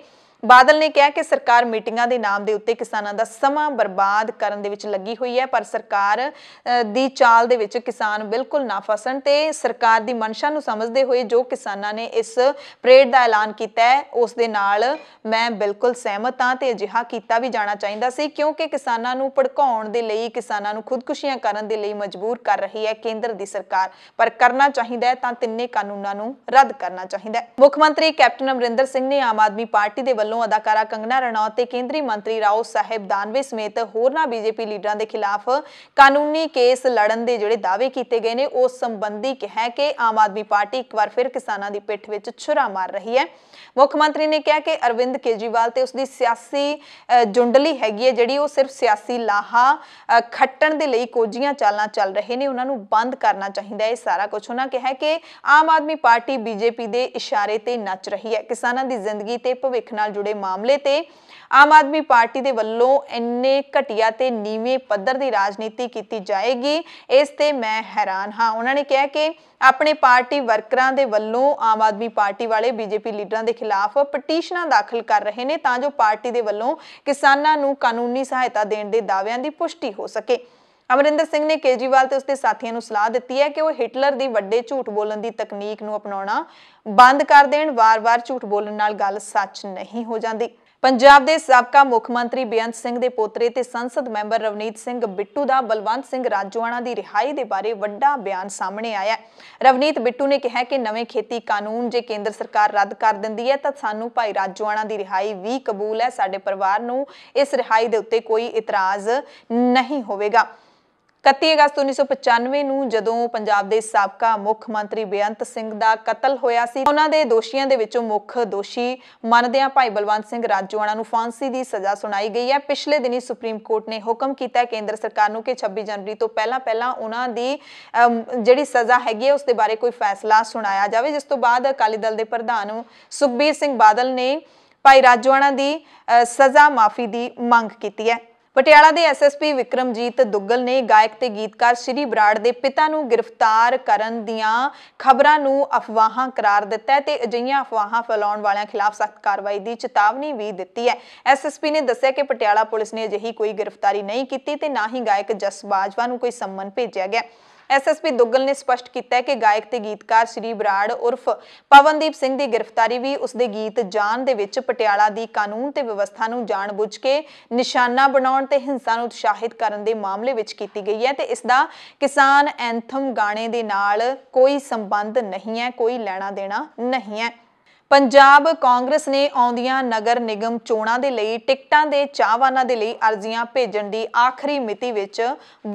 ਬਾਦਲ ਨੇ ਕਿਹਾ ਕਿ ਸਰਕਾਰ ਮੀਟਿੰਗਾਂ ਦੇ ਨਾਮ ਦੇ ਉੱਤੇ ਕਿਸਾਨਾਂ ਦਾ ਸਮਾਂ ਬਰਬਾਦ ਕਰਨ ਦੇ ਵਿੱਚ ਲੱਗੀ ਹੋਈ ਹੈ ਪਰ ਸਰਕਾਰ ਦੀ ਚਾਲ ਦੇ ਵਿੱਚ ਕਿਸਾਨ ਬਿਲਕੁਲ ਨਾ ਫਸਣ ਤੇ ਸਰਕਾਰ ਦੀ ਮਨਸ਼ਾ ਨੂੰ ਸਮਝਦੇ ਹੋਏ ਜੋ ਕਿਸਾਨਾਂ ਨੇ ਇਸ ਪ੍ਰੇਡ ਦਾ ਐਲਾਨ ਕੀਤਾ ਹੈ ਉਸ ਦੇ ਨਾਲ ਮੈਂ ਬਿਲਕੁਲ ਸਹਿਮਤ ਹਾਂ ਤੇ ਅਜਿਹਾ ਕੀਤਾ ਵੀ ਜਾਣਾ ਚਾਹੀਦਾ ਸੀ ਕਿਉਂਕਿ ਕਿਸਾਨਾਂ ਨੂੰ ਭੜਕਾਉਣ ਦੇ ਲਈ ਕਿਸਾਨਾਂ ਨੂੰ ਖੁਦਕੁਸ਼ੀਆਂ ਕਰਨ ਦੇ ਲਈ ਮਜਬੂਰ ਕਰ ਰਹੀ ਹੈ ਕੇਂਦਰ ਦੀ ਸਰਕਾਰ ਪਰ ਕਰਨਾ ਚਾਹੀਦਾ ਹੈ ਤਾਂ ਤਿੰਨੇ ਕਾਨੂੰਨਾਂ ਨੂੰ ਰੱਦ ਕਰਨਾ ਚਾਹੀਦਾ ਹੈ ਮੁੱਖ ਮੰਤਰੀ ਕੈਪਟਨ ਅਮਰਿੰਦਰ ਸਿੰਘ ਨੇ ਆਮ ਆਦਮੀ ਪਾਰਟੀ ਦੇ ਵੱਲੋਂ ਵੱਲੋਂ ਅਦਾਕਾਰਾ ਕੰਗਨਾ ਰਣੌਤ ਤੇ ਕੇਂਦਰੀ ਮੰਤਰੀ ਰਾਓ ਸਾਹਿਬ ਦਾਨਵੇ ਸਮੇਤ ਹੋਰਨਾਂ ਬੀਜੇਪੀ ਲੀਡਰਾਂ ਦੇ ਖਿਲਾਫ ਕਾਨੂੰਨੀ ਕੇਸ ਲੜਨ ਦੇ ਜਿਹੜੇ ਦਾਅਵੇ ਕੀਤੇ ਗਏ ਨੇ ਉਸ ਸੰਬੰਧੀ ਕਿਹਾ ਕਿ ਆਮ ਆਦਮੀ ਪਾਰਟੀ ਇੱਕ ਵਾਰ ਫਿਰ ਕਿਸਾਨਾਂ ਦੀ ਪਿੱਠ ਵਿੱਚ ਛੁਰਾ ਮਾਰ ਰਹੀ ਹੈ ਮੁੱਖ ਮੰਤਰੀ ਨੇ ਕਿਹਾ ਕਿ ਅਰਵਿੰਦ ਕੇਜੀਵਾਲ ਤੇ ਉਸ ਦੀ ਸਿਆਸੀ ਜੁੰਡਲੀ ਹੈਗੀ ਹੈ ਜਿਹੜੀ ਉਹ ਸਿਰਫ ਸਿਆਸੀ ਲਾਹਾ ਖੱਟਣ ਦੇ ਲਈ ਕੋਝੀਆਂ ਚਾਲਾਂ ਚੱਲ ਰਹੇ ਨੇ ਉਹਨਾਂ ਨੂੰ ਬੰਦ ਕਰਨਾ ਚਾਹੀਦਾ ਹੈ ਸਾਰਾ ਕੁਝ ਉਹਨਾਂ ਕਿਹਾ ਕਿ ਆਮ ਆਦਮੀ ਪਾਰਟੀ ਬੀਜੇਪੀ ਦੇ ਇਸ਼ਾਰੇ ਤੇ ਨੱਚ ਰਹੀ ਹੈ ਕਿਸਾਨਾਂ ਦੀ ਜ਼ਿੰਦਗੀ ਤੇ ਭਵਿੱਖ ਨਾਲ ਜੁੜੇ ਮਾਮਲੇ ਤੇ ਆਮ ਆਦਮੀ ਪਾਰਟੀ ਦੇ ਵੱਲੋਂ ਇੰਨੇ ਘਟਿਆ ਤੇ ਨੀਵੇਂ ਪੱਧਰ ਦੀ ਰਾਜਨੀਤੀ ਕੀਤੀ ਜਾਏਗੀ ਇਸ ਤੇ ਮੈਂ ਹੈਰਾਨ ਹਾਂ ਉਹਨਾਂ ਨੇ ਕਿਹਾ ਕਿ ਆਪਣੇ ਪਾਰਟੀ ਵਰਕਰਾਂ ਦੇ ਵੱਲੋਂ ਆਮ ਆਦਮੀ ਪਾਰਟੀ ਵਾਲੇ ਬੀਜੇਪੀ ਲੀਡਰਾਂ ਦੇ ਖਿਲਾਫ ਪਟੀਸ਼ਨਾਂ ਦਾਖਲ ਕਰ ਰਹੇ ਨੇ ਤਾਂ ਜੋ ਪਾਰਟੀ ਦੇ ਵੱਲੋਂ ਕਿਸਾਨਾਂ ਨੂੰ ਕਾਨੂੰਨੀ ਸਹਾਇਤਾ ਦੇਣ ਦੇ ਦਾਅਵਿਆਂ ਦੀ ਪੁਸ਼ਟੀ ਹੋ ਸਕੇ ਅਮਰਿੰਦਰ ਸਿੰਘ ਨੇ ਕੇਜੀਵਾਲ ਤੇ ਉਸਦੇ ਸਾਥੀਆਂ ਨੂੰ ਸਲਾਹ ਦਿੱਤੀ ਹੈ ਕਿ ਉਹ ਹਿਟਲਰ ਦੀ ਵੱਡੇ ਝੂਠ ਬੋਲਣ ਦੀ ਤਕਨੀਕ ਨੂੰ ਅਪਣਾਉਣਾ ਬੰਦ ਕਰ ਦੇਣ ਵਾਰ-ਵਾਰ ਝੂਠ ਬੋਲਣ ਨਾਲ ਗੱਲ ਸੱਚ ਨਹੀਂ ਹੋ ਜਾਂਦੀ ਪੰਜਾਬ ਦੇ ਸਾਬਕਾ ਮੁੱਖ ਮੰਤਰੀ ਬੇਅੰਤ ਸਿੰਘ ਦੇ ਪੋਤਰੇ ਤੇ ਸੰਸਦ ਮੈਂਬਰ ਰਵਨੀਤ ਸਿੰਘ ਬਿੱਟੂ ਦਾ ਬਲਵੰਤ ਸਿੰਘ ਰਾਜੂਆਣਾ ਦੀ ਰਿਹਾਈ ਦੇ ਬਾਰੇ ਵੱਡਾ ਬਿਆਨ ਸਾਹਮਣੇ ਆਇਆ ਹੈ ਰਵਨੀਤ ਬਿੱਟੂ ਨੇ ਕਿਹਾ ਕਿ ਨਵੇਂ ਖੇਤੀ ਕਾਨੂੰਨ ਜੇ ਕੇਂਦਰ ਸਰਕਾਰ ਰੱਦ ਕਰ ਦਿੰਦੀ ਹੈ ਤਾਂ ਸਾਨੂੰ ਭਾਈ ਰਾਜੂਆਣਾ ਦੀ ਰਿਹਾਈ ਵੀ ਕਬੂਲ ਹੈ ਸਾਡੇ ਪਰਿਵਾਰ ਨੂੰ ਇਸ ਰਿਹਾਈ ਦੇ ਉੱਤੇ ਕੋਈ ਇਤਰਾਜ਼ ਨਹੀਂ ਹੋਵੇਗਾ 31 ਅਗਸਤ 1995 ਨੂੰ ਜਦੋਂ ਪੰਜਾਬ ਦੇ ਸਾਬਕਾ ਮੁੱਖ ਮੰਤਰੀ ਬੇਅੰਤ ਸਿੰਘ ਦਾ ਕਤਲ ਹੋਇਆ ਸੀ ਉਹਨਾਂ ਦੇ ਦੋਸ਼ੀਆਂ ਦੇ ਵਿੱਚੋਂ ਮੁੱਖ ਦੋਸ਼ੀ ਮੰਨਦਿਆਂ ਭਾਈ ਬਲਵੰਤ ਸਿੰਘ ਰਾਜੋਆਣਾ ਨੂੰ ਫਾਂਸੀ ਦੀ ਸਜ਼ਾ ਸੁਣਾਈ ਗਈ ਹੈ ਪਿਛਲੇ ਦਿਨੀ ਸੁਪਰੀਮ ਕੋਰਟ ਨੇ ਹੁਕਮ ਕੀਤਾ ਹੈ ਕੇਂਦਰ ਸਰਕਾਰ ਨੂੰ ਕਿ 26 ਜਨਵਰੀ ਤੋਂ ਪਹਿਲਾਂ ਪਹਿਲਾਂ ਉਹਨਾਂ ਦੀ ਜਿਹੜੀ ਸਜ਼ਾ ਹੈਗੀ ਹੈ ਉਸ ਦੇ ਬਾਰੇ ਕੋਈ ਫੈਸਲਾ ਸੁਣਾਇਆ ਜਾਵੇ ਜਿਸ ਤੋਂ ਬਾਅਦ ਅਕਾਲੀ ਦਲ ਦੇ ਪ੍ਰਧਾਨ ਸੁਖਬੀਰ ਸਿੰਘ ਬਾਦਲ ਨੇ ਭਾਈ ਰਾਜੋਆਣਾ ਦੀ ਸਜ਼ਾ ਮਾਫੀ ਦੀ ਮੰਗ ਕੀਤੀ ਹੈ ਪਟਿਆਲਾ ਦੇ ਐਸਐਸਪੀ ਵਿਕਰਮਜੀਤ ਦੁੱਗਲ ਨੇ ਗਾਇਕ ਤੇ ਗੀਤਕਾਰ ਸ਼੍ਰੀ ਬਰਾੜ ਦੇ ਪਿਤਾ ਨੂੰ ਗ੍ਰਿਫਤਾਰ ਕਰਨ ਦੀਆਂ ਖਬਰਾਂ ਨੂੰ ਅਫਵਾਹਾਂ ਕਰਾਰ ਦਿੱਤਾ ਤੇ ਅਜਿਹੀਆਂ ਅਫਵਾਹਾਂ ਫੈਲਾਉਣ ਵਾਲਿਆਂ ਖਿਲਾਫ ਸਖਤ ਕਾਰਵਾਈ ਦੀ ਚੇਤਾਵਨੀ ਵੀ ਦਿੱਤੀ ਹੈ ਐਸਐਸਪੀ ਨੇ ਦੱਸਿਆ ਕਿ ਪਟਿਆਲਾ ਪੁਲਿਸ ਨੇ ਅਜਿਹੀ ਕੋਈ ਗ੍ਰਿਫਤਾਰੀ ਨਹੀਂ ਕੀਤੀ ਤੇ ਨਾ ਹੀ ਗਾਇਕ ਜਸ ਬਾਜਵਾ ਨੂੰ ਕੋਈ ਸੰਮਨ ਭੇਜਿਆ ਗਿਆ ਐਸਐਸਪੀ ਦੁੱਗਲ ਨੇ ਸਪਸ਼ਟ ਕੀਤਾ ਹੈ ਕਿ ਗਾਇਕ ਤੇ ਗੀਤਕਾਰ ਸ੍ਰੀ ਬਰਾੜ ਉਰਫ ਪਵਨਦੀਪ ਸਿੰਘ ਦੀ ਗ੍ਰਿਫਤਾਰੀ ਵੀ ਉਸਦੇ ਗੀਤ ਜਾਨ ਦੇ ਵਿੱਚ ਪਟਿਆਲਾ ਦੀ ਕਾਨੂੰਨ ਤੇ ਵਿਵਸਥਾ ਨੂੰ ਜਾਣਬੁੱਝ ਕੇ ਨਿਸ਼ਾਨਾ ਬਣਾਉਣ ਤੇ ਹਿੰਸਾ ਨੂੰ ਉਤਸ਼ਾਹਿਤ ਕਰਨ ਦੇ ਮਾਮਲੇ ਵਿੱਚ ਕੀਤੀ ਗਈ ਹੈ ਤੇ ਇਸ ਦਾ ਕਿਸਾਨ ਐਂਥਮ ਗਾਣੇ ਦੇ ਨਾਲ ਕੋਈ ਸੰਬੰਧ ਨਹੀਂ ਹੈ ਕੋਈ ਲੈਣਾ ਦੇਣਾ ਨਹੀਂ ਹੈ ਪੰਜਾਬ ਕਾਂਗਰਸ ਨੇ ਆਉਂਦੀਆਂ ਨਗਰ ਨਿਗਮ ਚੋਣਾਂ ਦੇ ਲਈ ਟਿਕਟਾਂ ਦੇ ਚਾਹਵਾਨਾਂ ਦੇ ਲਈ ਅਰਜ਼ੀਆਂ ਭੇਜਣ ਦੀ ਆਖਰੀ ਮਿਤੀ ਵਿੱਚ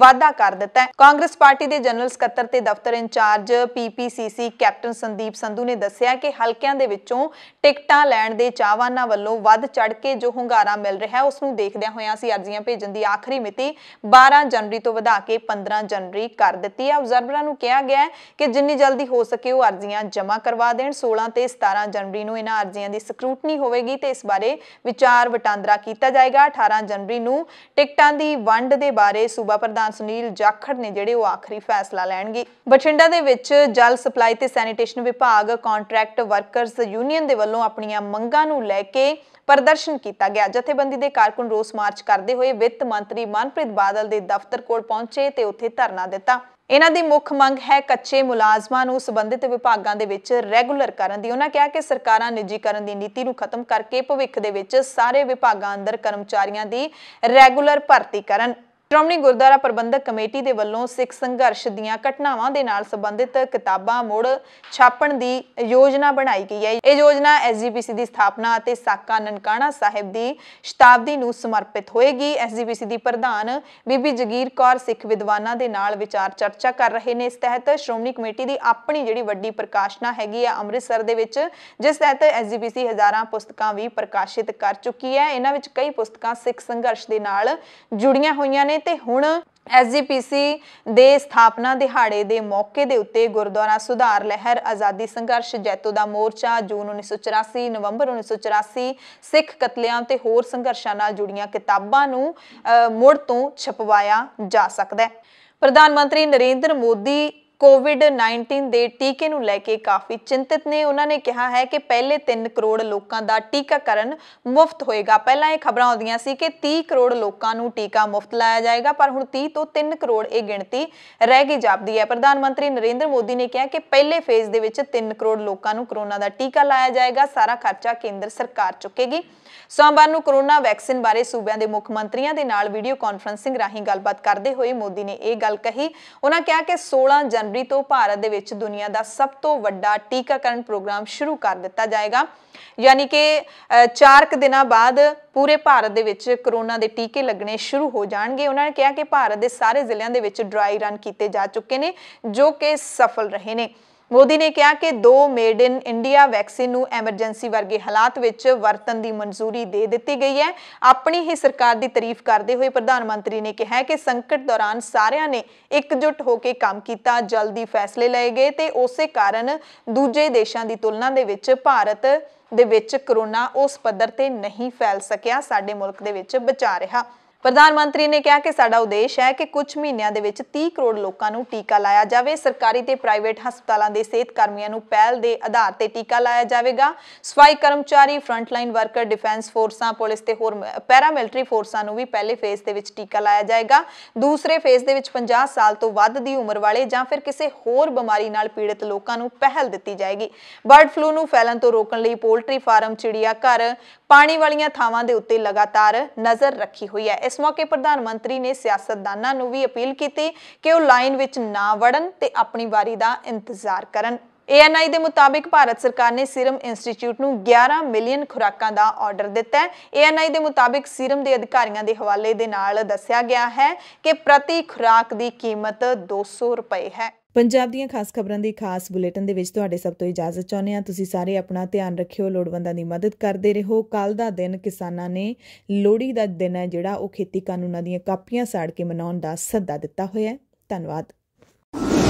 ਵਾਅਦਾ ਕਰ ਦਿੱਤਾ ਹੈ ਕਾਂਗਰਸ ਪਾਰਟੀ ਦੇ ਜਨਰਲ ਸਕੱਤਰ ਤੇ ਦਫ਼ਤਰ incharge PPCC captain Sandeep Sandhu ਨੇ ਦੱਸਿਆ ਕਿ ਹਲਕਿਆਂ ਦੇ ਵਿੱਚੋਂ ਟਿਕਟਾਂ ਲੈਣ ਦੇ ਚਾਹਵਾਨਾਂ ਵੱਲੋਂ ਵੱਧ ਚੜ ਕੇ ਜੋ ਹੁੰਗਾਰਾ ਮਿਲ ਰਿਹਾ ਹੈ ਉਸ ਨੂੰ ਦੇਖਦਿਆਂ ਹੋਇਆਂ ਅਸੀਂ ਅਰਜ਼ੀਆਂ ਭੇਜਣ ਦੀ ਆਖਰੀ ਮਿਤੀ 12 ਜਨਵਰੀ ਤੋਂ ਵਧਾ ਕੇ 15 ਜਨਵਰੀ ਕਰ ਦਿੱਤੀ ਹੈ ਆਬਜ਼ਰਵਰਾਂ ਨੂੰ ਕਿਹਾ ਗਿਆ ਹੈ ਕਿ ਜਿੰਨੀ ਜਲਦੀ ਹੋ ਸਕੇ ਉਹ ਅਰਜ਼ੀਆਂ ਜਮ੍ਹਾਂ ਕਰਵਾ ਦੇਣ 16 ਤੇ 17 ਜਨਵਰੀ ਜਨਵਰੀ ਨੂੰ ਇਹਨਾਂ ਅਰਜ਼ੀਆਂ ਦੀ ਸਕਰੂਟਨੀ ਹੋਵੇਗੀ ਤੇ ਇਸ ਬਾਰੇ ਵਿਚਾਰ ਵਟਾਂਦਰਾ ਕੀਤਾ ਜਾਏਗਾ 18 ਜਨਵਰੀ ਨੂੰ ਟਿਕਟਾਂ ਦੀ ਵੰਡ ਦੇ ਬਾਰੇ ਸੂਬਾ ਪ੍ਰਧਾਨ ਸੁਨੀਲ ਜਾਖੜ ਨੇ ਜਿਹੜੇ ਉਹ ਆਖਰੀ ਫੈਸਲਾ ਲੈਣਗੇ ਬਠਿੰਡਾ ਦੇ ਵਿੱਚ ਜਲ ਸਪਲਾਈ ਤੇ ਸੈਨੀਟੇਸ਼ਨ ਵਿਭਾਗ ਕੰਟਰੈਕਟ ਵਰਕਰਸ ਯੂਨੀਅਨ ਦੇ ਵੱਲੋਂ ਆਪਣੀਆਂ ਮੰਗਾਂ ਨੂੰ ਲੈ ਕੇ ਪ੍ਰਦਰਸ਼ਨ ਕੀਤਾ ਗਿਆ ਜਥੇਬੰਦੀ ਦੇ ਕਾਰਕੁਨ ਰੋਸ ਮਾਰਚ ਕਰਦੇ ਹੋਏ ਵਿੱਤ ਮੰਤਰੀ ਮਨਪ੍ਰੀਤ ਬਾਦਲ ਦੇ ਦਫ਼ਤਰ ਕੋਲ ਪਹੁੰਚੇ ਤੇ ਉੱਥੇ ਧਰਨਾ ਦਿੱਤਾ ਇਹਨਾਂ ਦੀ ਮੁੱਖ ਮੰਗ ਹੈ ਕੱਚੇ ਮੁਲਾਜ਼ਮਾਂ ਨੂੰ ਸੰਬੰਧਿਤ ਵਿਭਾਗਾਂ ਦੇ ਵਿੱਚ ਰੈਗੂਲਰ ਕਰਨ ਦੀ ਉਹਨਾਂ ਕਿਹਾ ਕਿ ਸਰਕਾਰਾਂ ਨਿੱਜੀਕਰਨ ਦੀ ਨੀਤੀ ਨੂੰ ਖਤਮ ਕਰਕੇ ਭਵਿੱਖ ਦੇ ਵਿੱਚ ਸਾਰੇ ਵਿਭਾਗਾਂ ਅੰਦਰ ਕਰਮਚਾਰੀਆਂ ਦੀ ਰੈਗੂਲਰ ਭਰਤੀ ਕਰਨ ਸ਼੍ਰੋਮਣੀ ਗੁਰਦੁਆਰਾ ਪ੍ਰਬੰਧਕ ਕਮੇਟੀ ਦੇ ਵੱਲੋਂ ਸਿੱਖ ਸੰਘਰਸ਼ ਦੀਆਂ ਘਟਨਾਵਾਂ ਦੇ ਨਾਲ ਸੰਬੰਧਿਤ ਕਿਤਾਬਾਂ ਮੁੜ ਛਾਪਣ ਦੀ ਯੋਜਨਾ ਬਣਾਈ ਗਈ ਹੈ ਇਹ ਯੋਜਨਾ ਐਸਜੀਪੀਸੀ ਦੀ ਸਥਾਪਨਾ ਅਤੇ ਸਾਕਾ ਨਨਕਾਣਾ ਸਾਹਿਬ ਦੀ ਸ਼ਤਾਬਦੀ ਨੂੰ ਸਮਰਪਿਤ ਹੋਏਗੀ ਐਸਜੀਪੀਸੀ ਦੀ ਪ੍ਰਧਾਨ ਬੀਬੀ ਜਗੀਰ ਕੌਰ ਸਿੱਖ ਵਿਦਵਾਨਾਂ ਦੇ ਨਾਲ ਵਿਚਾਰ ਚਰਚਾ ਕਰ ਰਹੇ ਨੇ ਇਸ ਤਹਿਤ ਸ਼੍ਰੋਮਣੀ ਕਮੇਟੀ ਦੀ ਆਪਣੀ ਜਿਹੜੀ ਵੱਡੀ ਪ੍ਰਕਾਸ਼ਨਾ ਹੈਗੀ ਹੈ ਅੰਮ੍ਰਿਤਸਰ ਦੇ ਵਿੱਚ ਜਿਸ ਤਹਿਤ ਐਸਜੀਪੀਸੀ ਹਜ਼ਾਰਾਂ ਪੁਸਤਕਾਂ ਵੀ ਪ੍ਰਕਾਸ਼ਿਤ ਕਰ ਚੁੱਕੀ ਹੈ ਇਹਨਾਂ ਵਿੱਚ ਕਈ ਪੁਸਤਕਾਂ ਸਿੱਖ ਸੰਘਰਸ਼ ਦੇ ਨਾਲ ਜੁੜੀਆਂ ਹੋਈਆਂ ਨੇ ਨੇ ਤੇ ਹੁਣ ਐਸਜੀਪੀਸੀ ਦੇ ਸਥਾਪਨਾ ਦਿਹਾੜੇ ਦੇ ਮੌਕੇ ਦੇ ਉੱਤੇ ਗੁਰਦੁਆਰਾ ਸੁਧਾਰ ਲਹਿਰ ਆਜ਼ਾਦੀ ਸੰਘਰਸ਼ ਜੈਤੋ ਦਾ ਮੋਰਚਾ ਜੂਨ 1984 ਨਵੰਬਰ 1984 ਸਿੱਖ ਕਤਲਿਆਂ ਤੇ ਹੋਰ ਸੰਘਰਸ਼ਾਂ ਨਾਲ ਜੁੜੀਆਂ ਕਿਤਾਬਾਂ ਨੂੰ ਮੁੜ ਤੋਂ ਛਪਵਾਇਆ ਜਾ ਸਕਦਾ ਹੈ ਪ੍ਰਧਾਨ ਮੰਤਰੀ ਨਰਿੰਦਰ ਮੋਦੀ ਕੋਵਿਡ-19 ਦੇ ਟੀਕੇ ਨੂੰ ਲੈ ਕੇ ਕਾਫੀ ਚਿੰਤਿਤ ਨੇ ਉਹਨਾਂ ਨੇ ਕਿਹਾ ਹੈ ਕਿ ਪਹਿਲੇ 3 ਕਰੋੜ ਲੋਕਾਂ ਦਾ ਟੀਕਾਕਰਨ ਮੁਫਤ ਹੋਏਗਾ ਪਹਿਲਾਂ ਇਹ ਖਬਰਾਂ ਆਉਂਦੀਆਂ ਸੀ ਕਿ 30 ਕਰੋੜ ਲੋਕਾਂ ਨੂੰ ਟੀਕਾ ਮੁਫਤ ਲਾਇਆ ਜਾਏਗਾ ਪਰ ਹੁਣ 30 ਤੋਂ 3 ਕਰੋੜ ਇਹ ਗਿਣਤੀ ਰਹਿ ਗਈ ਜਾਪਦੀ ਹੈ ਪ੍ਰਧਾਨ ਮੰਤਰੀ ਨਰਿੰਦਰ ਮੋਦੀ ਨੇ ਕਿਹਾ ਕਿ ਪਹਿਲੇ ਫੇਜ਼ ਦੇ ਵਿੱਚ 3 ਕਰੋੜ ਲੋਕਾਂ ਨੂੰ ਕਰੋਨਾ ਦਾ ਟੀਕਾ ਲਾਇਆ ਜਾਏਗਾ ਸਾਰਾ ਖਰਚਾ ਕੇਂਦਰ ਸਰਕਾਰ ਚੁੱਕੇਗੀ ਸੋਮਵਾਰ ਨੂੰ ਕਰੋਨਾ ਵੈਕਸੀਨ ਬਾਰੇ ਸੂਬਿਆਂ ਦੇ ਮੁੱਖ ਮੰਤਰੀਆਂ ਦੇ ਨਾਲ ਵੀਡੀਓ ਕਾਨਫਰੰਸਿੰਗ ਰਾਹੀਂ ਗੱਲਬਾਤ ਕਰਦੇ ਹੋਏ ਮੋਦੀ ਨੇ ਇਹ ਗੱਲ ਕਹੀ ਉਹਨਾਂ ਕਿਹਾ ਕਿ 16 ਜਨ ਜਨਵਰੀ ਤੋਂ ਭਾਰਤ ਦੇ ਵਿੱਚ ਦੁਨੀਆ ਦਾ ਸਭ ਤੋਂ ਵੱਡਾ ਟੀਕਾਕਰਨ ਪ੍ਰੋਗਰਾਮ ਸ਼ੁਰੂ ਕਰ ਦਿੱਤਾ ਜਾਏਗਾ ਯਾਨੀ ਕਿ 4 ਦਿਨਾਂ ਬਾਅਦ ਪੂਰੇ ਭਾਰਤ ਦੇ ਵਿੱਚ ਕਰੋਨਾ ਦੇ ਟੀਕੇ ਲੱਗਣੇ ਸ਼ੁਰੂ ਹੋ ਜਾਣਗੇ ਉਹਨਾਂ ਨੇ ਕਿਹਾ ਕਿ ਭਾਰਤ ਦੇ ਸਾਰੇ ਜ਼ਿਲ੍ਹਿਆਂ ਦੇ ਵਿੱਚ ਡਰਾਈ ਰਨ ਕੀਤੇ ਜਾ ਚੁੱਕੇ ਨੇ ਜੋ ਕਿ ਸਫਲ ਰਹੇ ਨੇ ਮੋਦੀ ਨੇ ਕਿਹਾ ਕਿ ਦੋ ਮੇਡ ਇਨ ਇੰਡੀਆ ਵੈਕਸੀਨ ਨੂੰ ਐਮਰਜੈਂਸੀ ਵਰਗੇ ਹਾਲਾਤ ਵਿੱਚ ਵਰਤਣ ਦੀ ਮਨਜ਼ੂਰੀ ਦੇ ਦਿੱਤੀ ਗਈ ਹੈ ਆਪਣੀ ਹੀ ਸਰਕਾਰ ਦੀ ਤਾਰੀਫ ਕਰਦੇ ਹੋਏ ਪ੍ਰਧਾਨ ਮੰਤਰੀ ਨੇ ਕਿਹਾ ਕਿ ਸੰਕਟ ਦੌਰਾਨ ਸਾਰਿਆਂ ਨੇ ਇਕਜੁੱਟ ਹੋ ਕੇ ਕੰਮ ਕੀਤਾ ਜਲਦੀ ਫੈਸਲੇ ਲਏ ਗਏ ਤੇ ਉਸੇ ਕਾਰਨ ਦੂਜੇ ਦੇਸ਼ਾਂ ਦੀ ਤੁਲਨਾ ਦੇ ਵਿੱਚ ਭਾਰਤ ਦੇ ਵਿੱਚ ਕਰੋਨਾ ਉਸ ਪੱਧਰ ਤੇ ਨਹੀਂ ਫੈਲ ਸਕਿਆ ਸਾਡੇ ਮੁਲਕ ਦੇ ਵਿੱਚ ਬਚਾ ਰਿਹਾ ਪ੍ਰਧਾਨ ਮੰਤਰੀ ਨੇ ਕਿਹਾ ਕਿ ਸਾਡਾ ਉਦੇਸ਼ ਹੈ ਕਿ ਕੁਝ ਮਹੀਨਿਆਂ ਦੇ ਵਿੱਚ 30 ਕਰੋੜ ਲੋਕਾਂ ਨੂੰ ਟੀਕਾ ਲਾਇਆ ਜਾਵੇ ਸਰਕਾਰੀ ਤੇ ਪ੍ਰਾਈਵੇਟ ਹਸਪਤਾਲਾਂ ਦੇ ਸਿਹਤ ਕਰਮੀਆਂ ਨੂੰ ਪਹਿਲ ਦੇ ਆਧਾਰ ਤੇ ਟੀਕਾ ਲਾਇਆ ਜਾਵੇਗਾ ਸਫਾਈ ਕਰਮਚਾਰੀ ਫਰੰਟਲਾਈਨ ਵਰਕਰ ਡਿਫੈਂਸ ਫੋਰਸਾਂ ਪੁਲਿਸ ਤੇ ਹੋਰ ਪੈਰਾਮਿਲਟਰੀ ਫੋਰਸਾਂ ਨੂੰ ਵੀ ਪਹਿਲੇ ਫੇਸ ਦੇ ਵਿੱਚ ਟੀਕਾ ਲਾਇਆ ਜਾਏਗਾ ਦੂਸਰੇ ਫੇਸ ਦੇ ਵਿੱਚ 50 ਸਾਲ ਤੋਂ ਵੱਧ ਦੀ ਉਮਰ ਵਾਲੇ ਜਾਂ ਫਿਰ ਕਿਸੇ ਹੋਰ ਬਿਮਾਰੀ ਨਾਲ ਪੀੜਤ ਲੋਕਾਂ ਨੂੰ ਪਹਿਲ ਦਿੱਤੀ ਜਾਏਗੀ ਬਰਡ ਫਲੂ ਨੂੰ ਫੈਲਣ ਤੋਂ ਰੋਕਣ ਲਈ ਪੋਲਟਰੀ ਫਾਰਮ ਚਿੜੀਆ ਘਰ ਪਾਣੀ ਵਾਲੀਆਂ ਥਾਵਾਂ ਦੇ ਉੱਤੇ ਲਗਾਤਾਰ ਨਜ਼ਰ ਰੱਖੀ ਹੋਈ ਹੈ ਇਸ ਮੌਕੇ ਪ੍ਰਧਾਨ ਮੰਤਰੀ ਨੇ ਸਿਆਸਤਦਾਨਾਂ ਨੂੰ ਵੀ ਅਪੀਲ ਕੀਤੀ ਕਿ ਉਹ ਲਾਈਨ ਵਿੱਚ ਨਾ ਵੜਨ ਤੇ ਆਪਣੀ ਵਾਰੀ ਦਾ ਇੰਤਜ਼ਾਰ ਕਰਨ ਏਐਨਆਈ ਦੇ ਮੁਤਾਬਿਕ ਭਾਰਤ ਸਰਕਾਰ ਨੇ ਸੀਰਮ ਇੰਸਟੀਚਿਊਟ ਨੂੰ 11 ਮਿਲੀਅਨ ਖੁਰਾਕਾਂ ਦਾ ਆਰਡਰ ਦਿੱਤਾ ਹੈ ਏਐਨਆਈ ਦੇ ਮੁਤਾਬਿਕ ਸੀਰਮ ਦੇ ਅਧਿਕਾਰੀਆਂ ਦੇ ਹਵਾਲੇ ਦੇ ਨਾਲ ਦੱਸਿਆ ਗਿਆ ਹੈ ਕਿ ਪ੍ਰਤੀ ਖੁਰਾਕ ਦੀ ਕੀਮਤ 200 ਰੁਪਏ ਹੈ ਪੰਜਾਬ ਦੀਆਂ ਖਾਸ ਖਬਰਾਂ ਦੇ ਖਾਸ ਬੁਲੇਟਿਨ ਦੇ ਵਿੱਚ ਤੁਹਾਡੇ ਸਭ ਤੋਂ ਇਜਾਜ਼ਤ ਚਾਹੁੰਦੇ ਹਾਂ ਤੁਸੀਂ ਸਾਰੇ ਆਪਣਾ ਧਿਆਨ ਰੱਖਿਓ ਲੋੜਵੰਦਾਂ ਦੀ ਮਦਦ ਕਰਦੇ ਰਹੋ ਕੱਲ ਦਾ ਦਿਨ ਕਿਸਾਨਾਂ ਨੇ ਲੋੜੀ ਦਾ ਦਿਨ ਹੈ ਜਿਹੜਾ ਉਹ ਖੇਤੀ ਕਾਨੂੰਨਾਂ ਦੀਆਂ ਕਾਪੀਆਂ ਸਾੜ ਕੇ ਮਨਾਉਣ ਦਾ ਸੱਦਾ ਦਿੱਤਾ ਹੋਇਆ ਹੈ ਧੰਨਵਾਦ